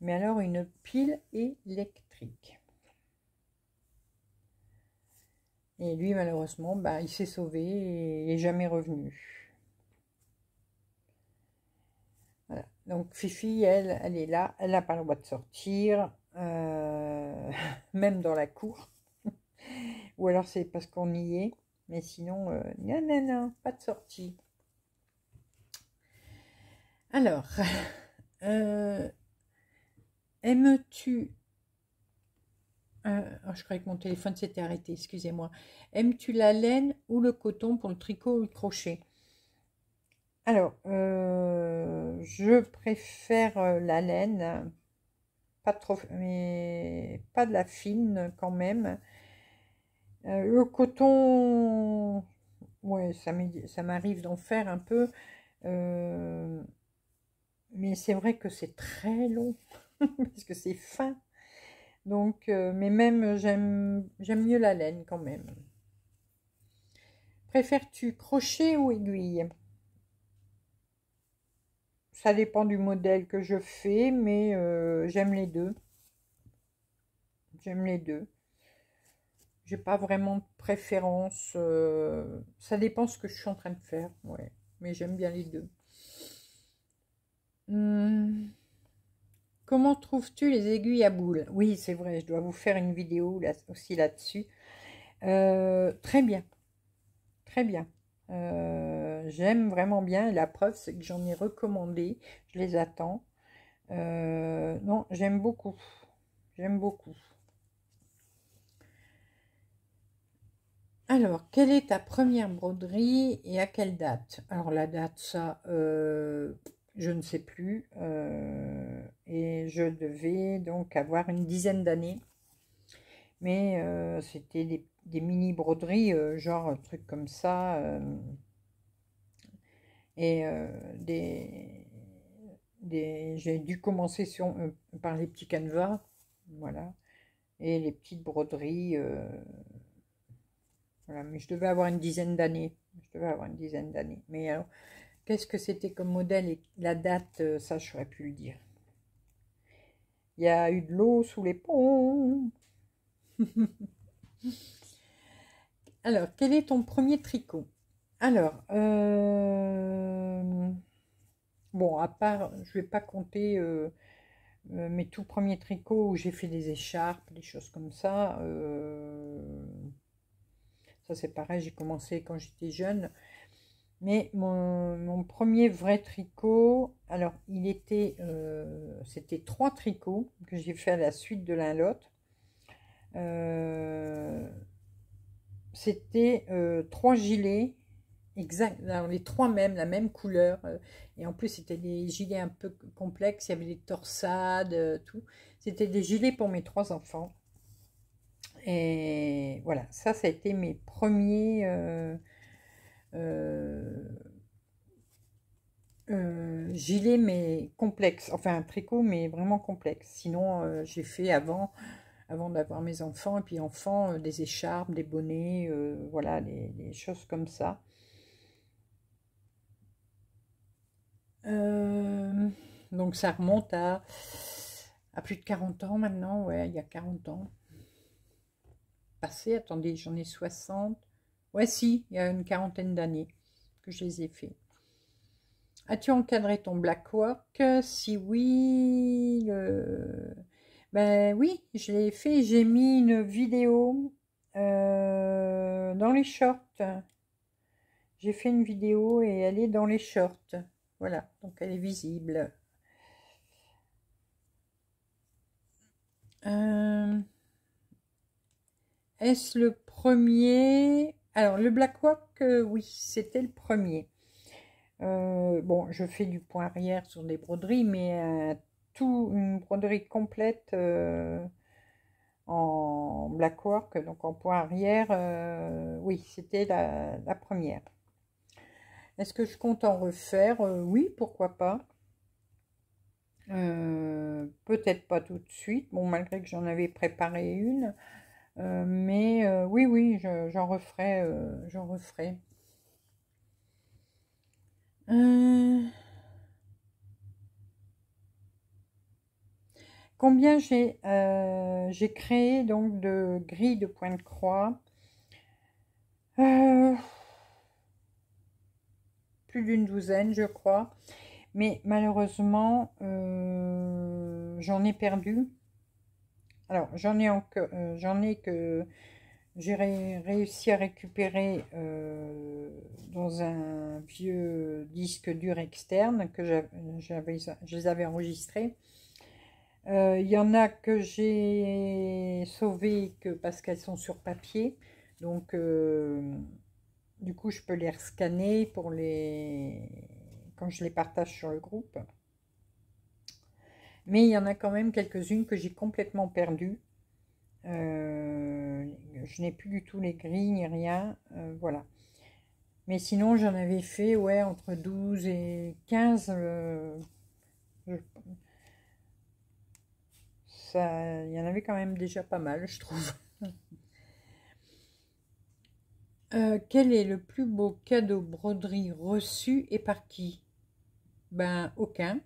mais alors une pile électrique. Et lui, malheureusement, bah, il s'est sauvé et n'est jamais revenu. Donc Fifi, elle, elle est là, elle n'a pas le droit de sortir, euh, même dans la cour. Ou alors c'est parce qu'on y est, mais sinon, euh, non, non, non, pas de sortie. Alors, euh, aimes-tu euh, oh, je croyais que mon téléphone s'était arrêté, excusez-moi. Aimes-tu la laine ou le coton pour le tricot ou le crochet Alors, euh, je préfère euh, la laine, pas trop, mais pas de la fine quand même. le coton, ouais, ça m'arrive d'en faire un peu, mais c'est vrai que c'est très long parce que c'est fin. Donc, euh, mais même, j'aime mieux la laine quand même. Préfères-tu crochet ou aiguille Ça dépend du modèle que je fais, mais euh, j'aime les deux. J'aime les deux. J'ai pas vraiment de préférence. Euh, ça dépend ce que je suis en train de faire, ouais. Mais j'aime bien les deux. Hum. Comment trouves-tu les aiguilles à boules Oui, c'est vrai, je dois vous faire une vidéo là, aussi là-dessus. Euh, très bien, très bien. Euh, j'aime vraiment bien. La preuve, c'est que j'en ai recommandé. Je les attends. Euh, non, j'aime beaucoup. J'aime beaucoup. Alors, quelle est ta première broderie et à quelle date Alors, la date, ça, je ne sais plus, euh, et je devais donc avoir une dizaine d'années. Mais euh, c'était des, mini broderies, euh, genre un truc comme ça, et des, des j'ai dû commencer sur, par les petits canevas, voilà, et les petites broderies. voilà, mais je devais avoir une dizaine d'années. Je devais avoir une dizaine d'années. Mais alors, Qu'est-ce que c'était comme modèle et la date, euh, ça je pu le dire. Il y a eu de l'eau sous les ponts. Alors, quel est ton premier tricot Alors, euh, bon, à part, je vais pas compter euh, mes tout premiers tricots où j'ai fait des écharpes, des choses comme ça. Ça c'est pareil, j'ai commencé quand j'étais jeune mais mon, premier vrai tricot, alors il était, euh, c'était trois tricots que j'ai fait à la suite de l'un l'autre. Euh, c'était euh, trois gilets, exact, les trois mêmes, la même couleur, et en plus c'était des gilets un peu complexes, il y avait des torsades, tout. C'était des gilets pour mes trois enfants. Et voilà, ça, ça a été mes premiers euh, euh, gilet mais complexe, enfin un tricot mais vraiment complexe. Sinon euh, j'ai fait avant, avant d'avoir mes enfants et puis enfants des écharpes, des bonnets, voilà des, choses comme ça. donc ça remonte à, à plus de 40 ans maintenant, ouais, il y a 40 ans. Passé, attendez, j'en ai 60. Ouais, si, il y a une quarantaine d'années que je les ai faits. As-tu encadré ton black work Si oui, ben oui, je l'ai fait. J'ai mis une vidéo euh, dans les shorts. J'ai fait une vidéo et elle est dans les shorts. Voilà, donc elle est visible. Euh, est-ce le premier alors, le Black euh, oui, c'était le premier. Euh, bon, je fais du point arrière sur des broderies, mais euh, tout, une broderie complète en Black Work, donc en point arrière, oui, c'était la, première. Est-ce que je compte en refaire Oui, pourquoi pas. peut-être pas tout de suite, bon malgré que j'en avais préparé une, euh, mais euh, oui, oui, j'en je, referai. Euh, j'en Combien j'ai créé donc de grilles de points de croix Plus d'une douzaine, je crois. Mais malheureusement, j'en ai perdu alors, j'en ai, euh, j'en ai que j'ai réussi à récupérer euh, dans un vieux disque dur externe que je les avais enregistrés. Euh, il y en a que j'ai sauvé que parce qu'elles sont sur papier. Donc, du coup, je peux les rescanner pour les... quand je les partage sur le groupe. Mais il y en a quand même quelques-unes que j'ai complètement perdues. Euh, je n'ai plus du tout les grilles ni rien. Euh, voilà. Mais sinon, j'en avais fait ouais, entre 12 et 15. Euh, ça, il y en avait quand même déjà pas mal, je trouve. quel est le plus beau cadeau broderie reçu et par qui Ben, aucun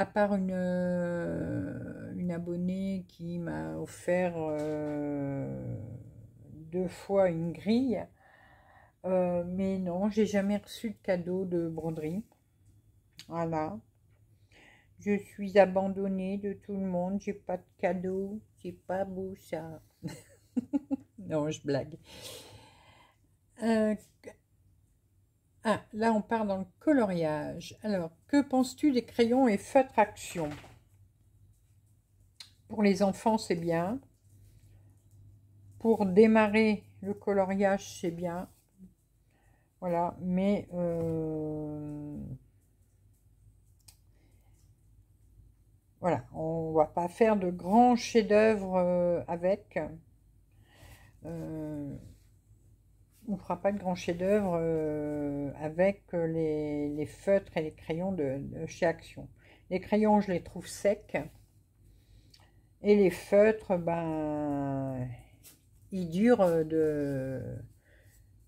à part une, euh, une abonnée qui m'a offert euh, deux fois une grille, euh, mais non, j'ai jamais reçu de cadeau de broderie. Voilà. Je suis abandonnée de tout le monde, j'ai pas de cadeau, c'est pas beau ça. non, je blague. ah, là on part dans le coloriage. Alors, que penses-tu des crayons et feutres action Pour les enfants, c'est bien. Pour démarrer le coloriage, c'est bien. Voilà, mais... Euh, voilà, on va pas faire de grands chefs-d'œuvre euh, avec. Euh, on fera pas de grand chef-d'œuvre euh, avec euh, les, feutres et les crayons de, chez Action. Les crayons, je les trouve secs. Et les feutres, ben, ils durent euh, de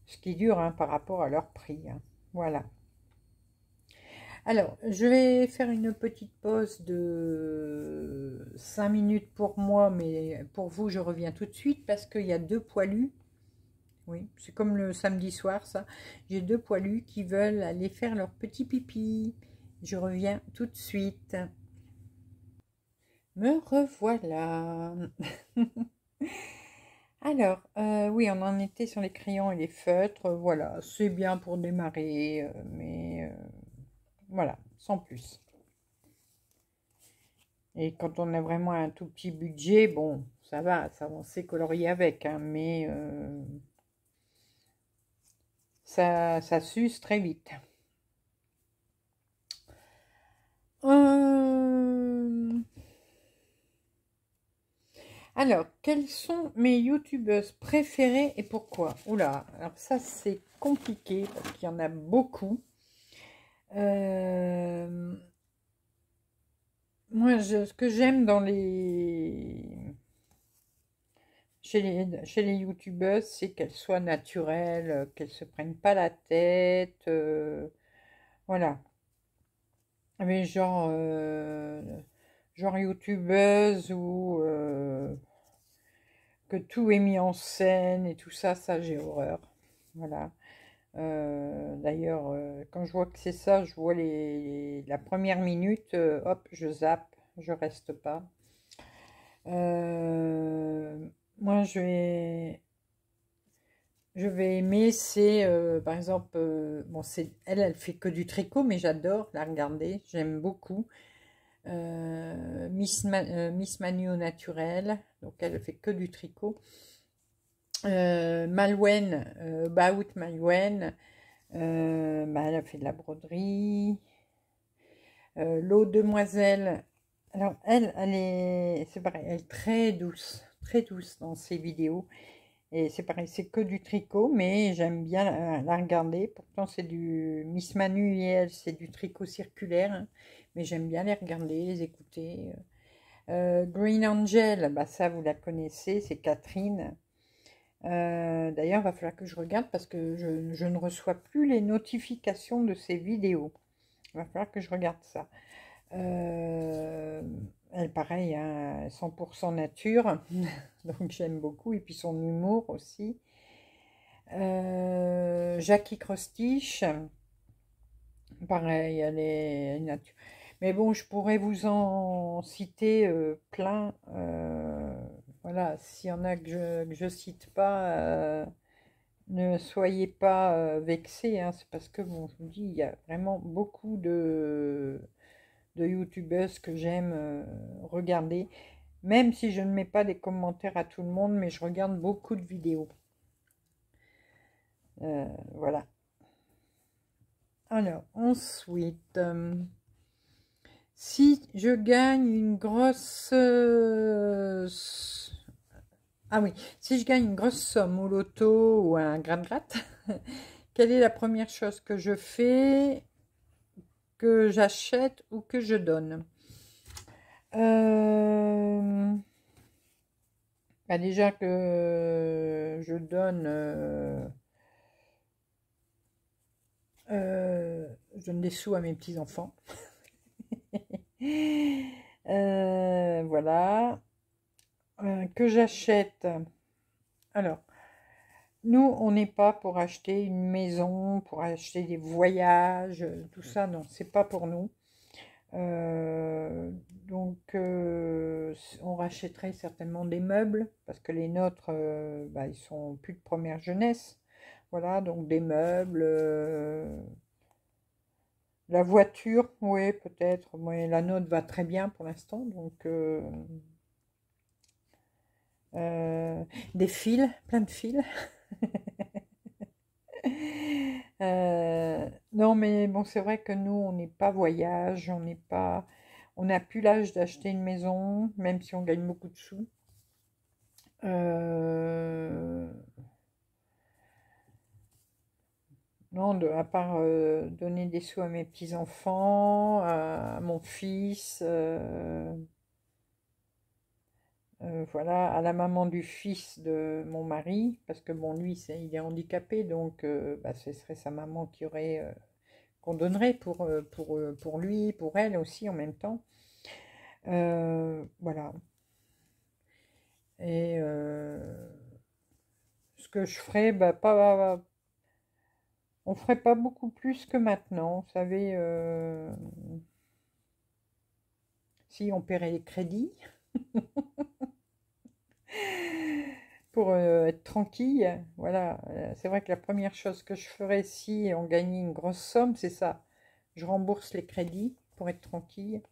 ce qui dure hein, par rapport à leur prix. Hein. Voilà. Alors, je vais faire une petite pause de cinq minutes pour moi, mais pour vous, je reviens tout de suite parce qu'il y a deux poilus oui, c'est comme le samedi soir, ça. J'ai deux poilus qui veulent aller faire leur petit pipi. Je reviens tout de suite. Me revoilà. Alors, euh, oui, on en était sur les crayons et les feutres. Voilà, c'est bien pour démarrer, euh, mais euh, voilà, sans plus. Et quand on a vraiment un tout petit budget, bon, ça va, ça va sait colorier avec, hein, mais ça, s'use très vite. Euh, alors, quels sont mes youtubeuses préférées et pourquoi Oula, alors ça c'est compliqué parce qu'il y en a beaucoup. Euh, moi, je, ce que j'aime dans les chez les, chez les youtubeuses, c'est qu'elles soient naturelles, euh, qu'elles se prennent pas la tête, euh, voilà. Mais genre, euh, genre youtubeuse ou que tout est mis en scène et tout ça, ça j'ai horreur, voilà. D'ailleurs, quand je vois que c'est ça, je vois les, la première minute, hop, je zappe, je reste pas moi je vais je vais aimer c'est euh, par exemple euh, bon c'est elle elle fait que du tricot mais j'adore la regarder j'aime beaucoup euh, Miss, Miss Manu au naturel donc elle fait que du tricot Malwen Baout Malwen bah, elle a fait de la broderie l'eau demoiselle alors elle elle est c'est pareil elle est très douce très douce dans ses vidéos. Et c'est pareil, c'est que du tricot, mais j'aime bien la regarder. Pourtant, c'est du Miss Manu et c'est du tricot circulaire. Hein. mais j'aime bien les regarder, les écouter. Euh. Euh, Green Angel, bah ça, vous la connaissez, c'est Catherine. Euh, d'ailleurs, il va falloir que je regarde parce que je, ne reçois plus les notifications de ces vidéos. Il va falloir que je regarde ça elle, euh, pareil, hein, 100% nature, donc j'aime beaucoup, et puis son humour aussi. Euh, Jackie Crostich pareil, elle est nature. Mais bon, je pourrais vous en citer euh, plein. voilà, s'il y en a que je ne cite pas, ne soyez pas vexés, hein, c'est parce que, bon, je vous dis, il y a vraiment beaucoup de de youtubeuses que j'aime euh, regarder, même si je ne mets pas des commentaires à tout le monde, mais je regarde beaucoup de vidéos. Euh, voilà. Alors, ensuite, euh, si je gagne une grosse... ah oui, si je gagne une grosse somme au loto ou à un gratte-gratte, quelle est la première chose que je fais j'achète ou que je donne. Euh, bah, déjà que je donne, euh, euh, je donne des sous à mes petits enfants. voilà que j'achète. Alors, nous, on n'est pas pour acheter une maison, pour acheter des voyages, euh, tout mmh. ça, non, c'est pas pour nous. Euh, donc, euh, on rachèterait certainement des meubles, parce que les nôtres, bah, ils sont plus de première jeunesse. Voilà, donc des meubles, la voiture, oui, peut-être, mais la nôtre va très bien pour l'instant, donc... des fils, plein de fils. Euh, non, mais bon, c'est vrai que nous, on n'est pas voyage, on n'est pas. On n'a plus l'âge d'acheter une maison, même si on gagne beaucoup de sous. Euh, non, de, à part euh, donner des sous à mes petits-enfants, à, mon fils, euh, voilà, à la maman du fils de mon mari, parce que bon, lui, c'est il est handicapé, donc euh, bah, ce serait sa maman qui aurait, euh, qu'on donnerait pour, pour, pour, lui, pour elle aussi en même temps. voilà. Et ce que je ferais, bah, pas, on ferait pas beaucoup plus que maintenant, vous savez. si on paierait les crédits. pour euh, être tranquille. Voilà, euh, c'est vrai que la première chose que je ferais si on gagnait une grosse somme, c'est ça. Je rembourse les crédits pour être tranquille.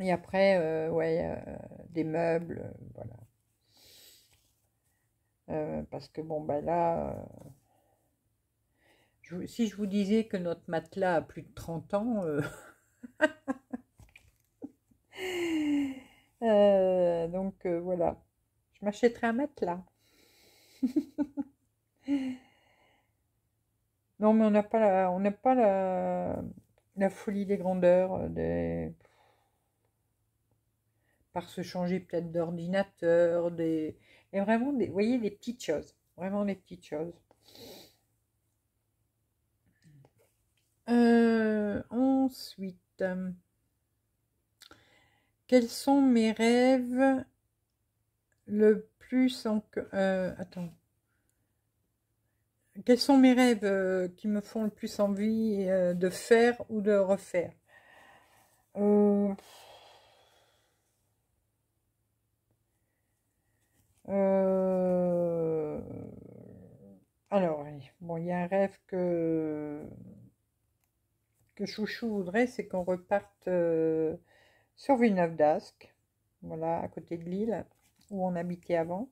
Et après, euh, ouais, des meubles, voilà. parce que bon, ben là, je, si je vous disais que notre matelas a plus de 30 ans, donc voilà. Je m'achèterai un là non, mais on n'a pas, la, on pas la, folie des grandeurs, euh, des... par se changer peut-être d'ordinateur, des... et vraiment, des, voyez, des petites choses, vraiment des petites choses. Euh, ensuite, euh, quels sont mes rêves le plus en... Euh, attends. Quels sont mes rêves euh, qui me font le plus envie euh, de faire ou de refaire euh, Alors, bon, il y a un rêve que, que Chouchou voudrait, c'est qu'on reparte sur Villeneuve d'Ascq, voilà, à côté de l'île, où on habitait avant,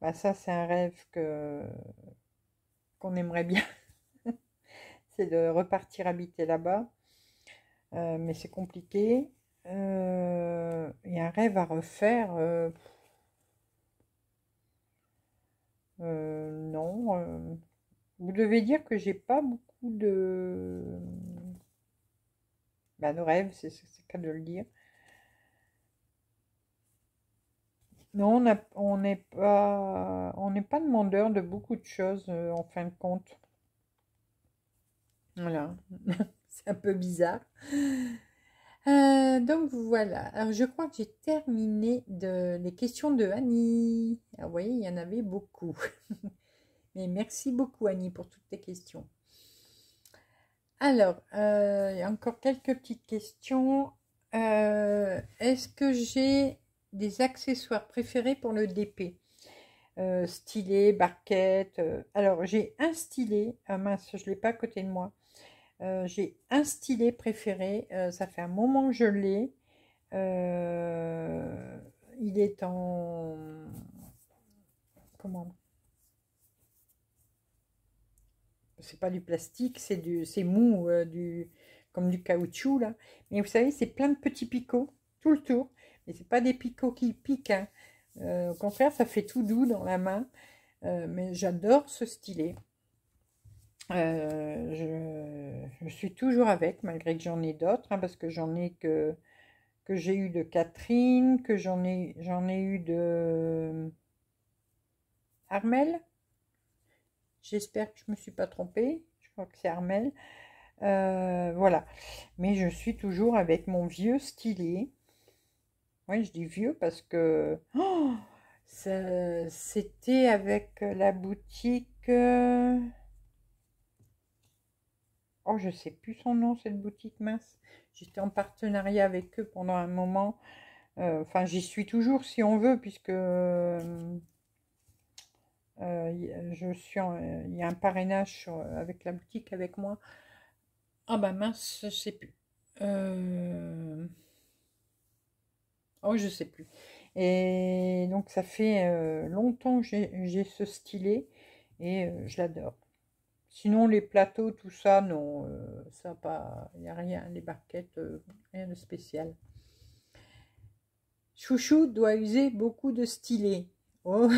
bah ça c'est un rêve que qu'on aimerait bien, c'est de repartir habiter là-bas, euh, mais c'est compliqué. Il y a un rêve à refaire. Euh, euh, non, vous devez dire que j'ai pas beaucoup de, ben, de rêves, c'est le cas de le dire. Non, on n'est pas, pas demandeur de beaucoup de choses euh, en fin de compte. Voilà, c'est un peu bizarre. Euh, donc voilà, Alors, je crois que j'ai terminé de, les questions de Annie. Ah, vous voyez, il y en avait beaucoup. Mais merci beaucoup Annie pour toutes tes questions. Alors, euh, il y a encore quelques petites questions. Est-ce que j'ai des accessoires préférés pour le DP. Euh, stylet, barquette. Euh, alors, j'ai un stylet. Ah mince, je ne l'ai pas à côté de moi. Euh, j'ai un stylet préféré. ça fait un moment que je l'ai. il est en... Comment C'est pas du plastique, c'est du, c'est mou, du, comme du caoutchouc là. Mais vous savez, c'est plein de petits picots tout le tour. Et c'est pas des picots qui piquent. Hein. Euh, au contraire, ça fait tout doux dans la main. Euh, mais j'adore ce stylet. Euh, je, suis toujours avec, malgré que j'en ai d'autres, hein, parce que j'en ai que que j'ai eu de Catherine, que j'en ai j'en ai eu de Armel. J'espère que je me suis pas trompée. Je crois que c'est Armel. voilà. Mais je suis toujours avec mon vieux stylet. Oui, je dis vieux parce que oh, c'était avec euh, la boutique... Euh, oh, je sais plus son nom, cette boutique mince. J'étais en partenariat avec eux pendant un moment. Euh, enfin, j'y suis toujours si on veut, puisque je suis il y a un parrainage avec la boutique avec moi. Ah bah mince, je sais plus. Oh, je sais plus. Et donc, ça fait euh, longtemps que j'ai ce stylet et euh, je l'adore. Sinon, les plateaux, tout ça, non, euh, ça pas, il n'y a rien. Les barquettes, rien de spécial. Chouchou doit user beaucoup de stylet. Oh.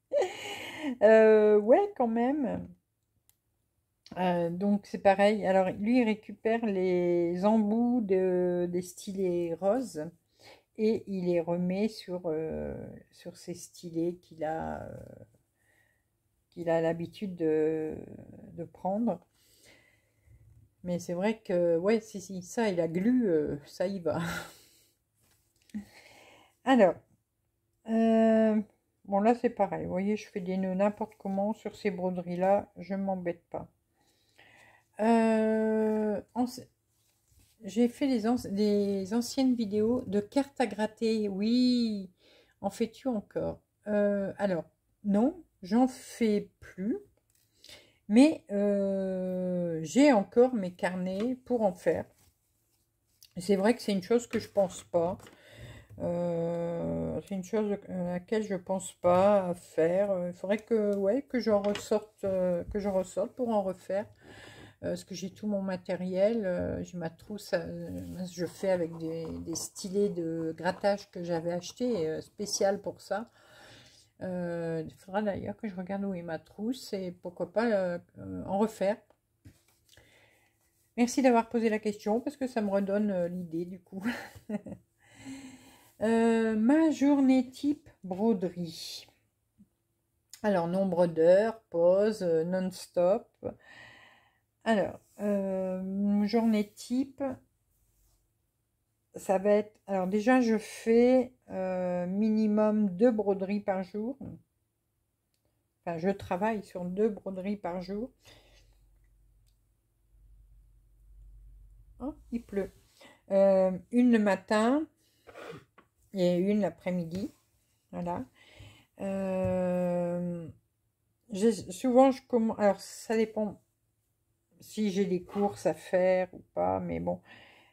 ouais, quand même. donc c'est pareil. Alors lui, il récupère les embouts des stylets roses et il les remet sur, euh, sur ses stylets qu'il a euh, qu'il a l'habitude de, prendre mais c'est vrai que ouais si, si ça il a glu euh, ça y va alors bon là c'est pareil voyez je fais des nœuds n'importe comment sur ces broderies là je m'embête pas j'ai fait des anciennes vidéos de cartes à gratter. Oui, en fais-tu encore euh, Alors, non, j'en fais plus. Mais euh, j'ai encore mes carnets pour en faire. C'est vrai que c'est une chose que je pense pas. Euh, c'est une chose à laquelle je pense pas à faire. Il faudrait que, ouais, que j'en ressorte, que je ressorte pour en refaire. Euh, parce que j'ai tout mon matériel, euh, j'ai ma trousse, euh, je fais avec des, stylets de grattage que j'avais acheté spécial pour ça. il faudra d'ailleurs que je regarde où est ma trousse et pourquoi pas en refaire. Merci d'avoir posé la question parce que ça me redonne l'idée du coup. ma journée type broderie. Alors nombre d'heures, pause, non-stop. Alors, euh, journée type, ça va être... Alors déjà, je fais euh, minimum deux broderies par jour. Enfin, je travaille sur deux broderies par jour. Oh, il pleut. Euh, une le matin et une l'après-midi. Voilà. souvent, je commence. Alors, ça dépend si j'ai des courses à faire ou pas, mais bon.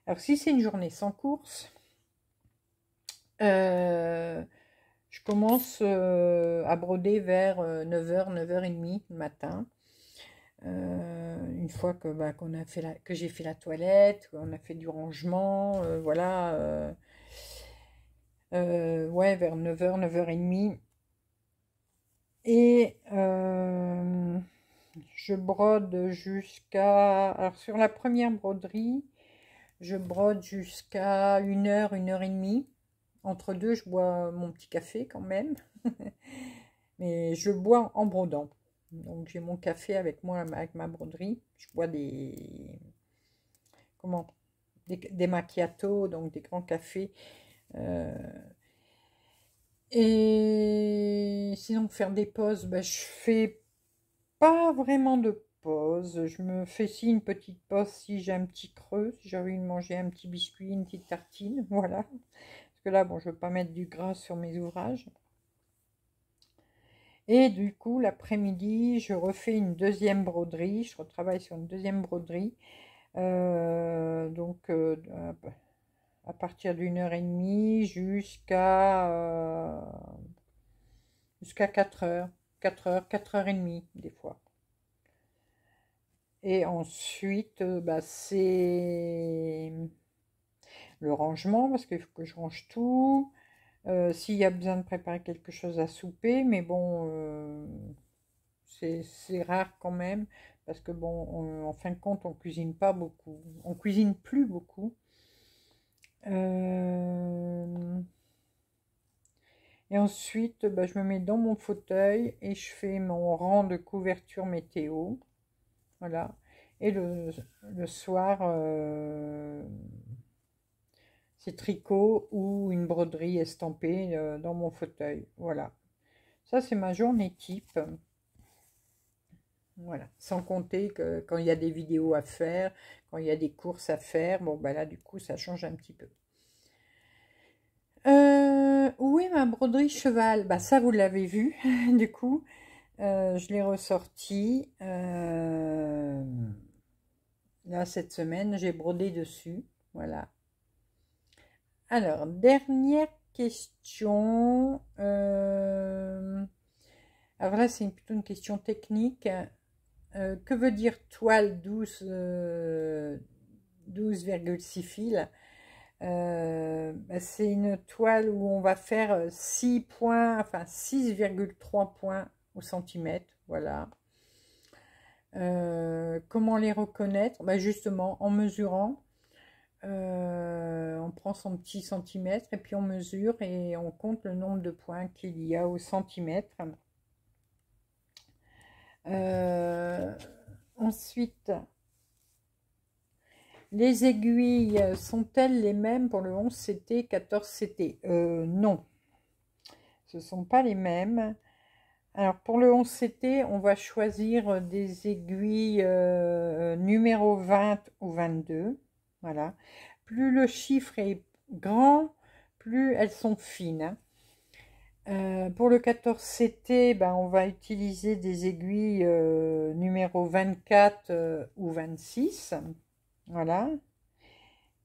Alors, si c'est une journée sans courses, euh, je commence euh, à broder vers 9h, euh, 9h30 le matin. une fois que, bah, que j'ai fait la toilette, on a fait du rangement, voilà. ouais, vers 9h, 9h30. Et je brode jusqu'à... Alors sur la première broderie, je brode jusqu'à une heure, une heure et demie. Entre deux, je bois mon petit café quand même. Mais je bois en brodant. Donc j'ai mon café avec moi, avec ma broderie. Je bois des... Comment Des, macchiatos, donc des grands cafés. Euh, et sinon, faire des pauses, bah, je fais pas vraiment de pause. Je me fais si une petite pause si j'ai un petit creux, si j'ai envie de manger un petit biscuit, une petite tartine, voilà. Parce que là, bon, je ne veux pas mettre du gras sur mes ouvrages. Et du coup, l'après-midi, je refais une deuxième broderie. Je retravaille sur une deuxième broderie. Euh, donc, euh, à partir d'une heure et demie jusqu'à euh, jusqu'à 4 heures. 4 heures, 4 heures et demie des fois. Et ensuite, euh, bah, c'est le rangement, parce qu'il faut que je range tout. Euh, s'il y a besoin de préparer quelque chose à souper, mais bon, euh, c'est rare quand même, parce que bon, en fin de compte, on cuisine pas beaucoup. On cuisine plus beaucoup. Et ensuite, bah, je me mets dans mon fauteuil et je fais mon rang de couverture météo. Voilà. Et le, le soir, euh, c'est tricot ou une broderie estampée euh, dans mon fauteuil. Voilà. Ça, c'est ma journée type. Voilà, sans compter que quand il y a des vidéos à faire, quand il y a des courses à faire, bon, bah là, du coup, ça change un petit peu. Euh, où est ma broderie cheval Bah ça vous l'avez vu du coup. Euh, je l'ai ressorti. Euh, là cette semaine, j'ai brodé dessus. Voilà. Alors, dernière question. Euh, alors là, c'est plutôt une question technique. que veut dire toile douce 12,6 fils euh, bah, c'est une toile où on va faire 6 euh, points, enfin 6,3 points au centimètre, voilà. Euh, comment les reconnaître bah, Justement, en mesurant, on prend son petit centimètre et puis on mesure et on compte le nombre de points qu'il y a au centimètre. ensuite, les aiguilles euh, sont-elles les mêmes pour le 11 CT, 14 CT Non, ce ne sont pas les mêmes. Alors pour le 11 CT, on va choisir euh, des aiguilles euh, numéro 20 ou 22. Voilà. Plus le chiffre est grand, plus elles sont fines. pour le 14 CT, ben, on va utiliser des aiguilles numéro 24 ou 26 voilà.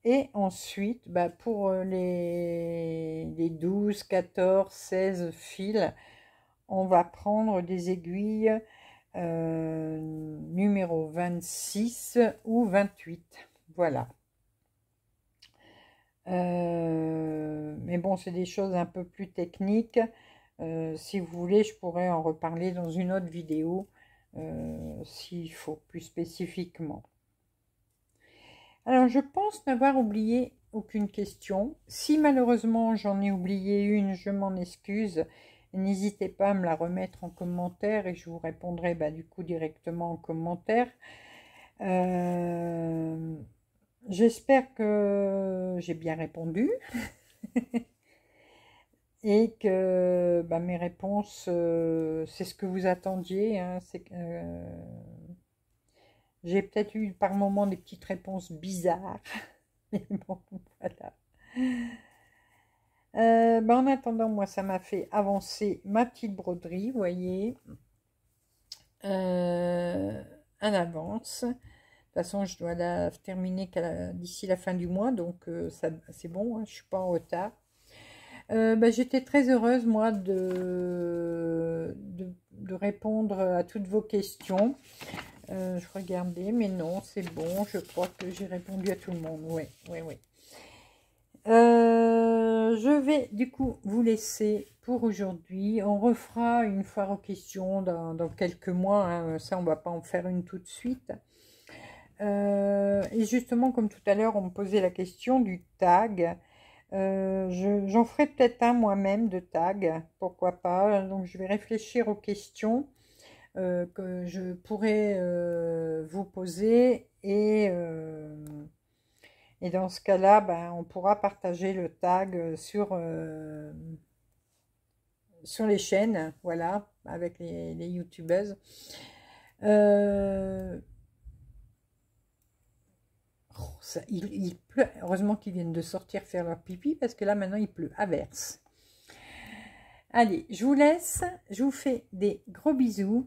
Et ensuite, bah pour euh, les, 12, 14, 16 fils, on va prendre des aiguilles euh, numéro 26 ou 28. Voilà. Euh, mais bon, c'est des choses un peu plus techniques. si vous voulez, je pourrais en reparler dans une autre vidéo s'il faut plus spécifiquement. Alors, je pense n'avoir oublié aucune question. Si malheureusement j'en ai oublié une, je m'en excuse. N'hésitez pas à me la remettre en commentaire et je vous répondrai bah, du coup directement en commentaire. Euh, j'espère que j'ai bien répondu et que bah, mes réponses, euh, c'est ce que vous attendiez. Hein, euh, j'ai peut-être eu par moments des petites réponses bizarres. Mais bon, voilà. Euh, ben, en attendant, moi, ça m'a fait avancer ma petite broderie, vous voyez, en euh, avance. De toute façon, je dois la terminer d'ici la fin du mois, donc euh, ça, c'est bon, hein, je ne suis pas en retard. Ben, j'étais très heureuse, moi, de, de, répondre à toutes vos questions. Euh, je regardais, mais non, c'est bon. Je crois que j'ai répondu à tout le monde. Oui, oui, oui. Euh, je vais du coup vous laisser pour aujourd'hui. On refera une fois aux questions dans, quelques mois. Hein. Ça, on ne va pas en faire une tout de suite. Euh, et justement, comme tout à l'heure, on me posait la question du tag. J'en ferai peut-être un moi-même de tag, pourquoi pas. Donc, je vais réfléchir aux questions. Euh, que je pourrais euh, vous poser et, euh, et dans ce cas-là, ben, on pourra partager le tag sur, sur les chaînes, voilà, avec les, youtubeuses. Oh, il, pleut. Heureusement qu'ils viennent de sortir faire leur pipi parce que là maintenant il pleut Averse. Allez, je vous laisse. Je vous fais des gros bisous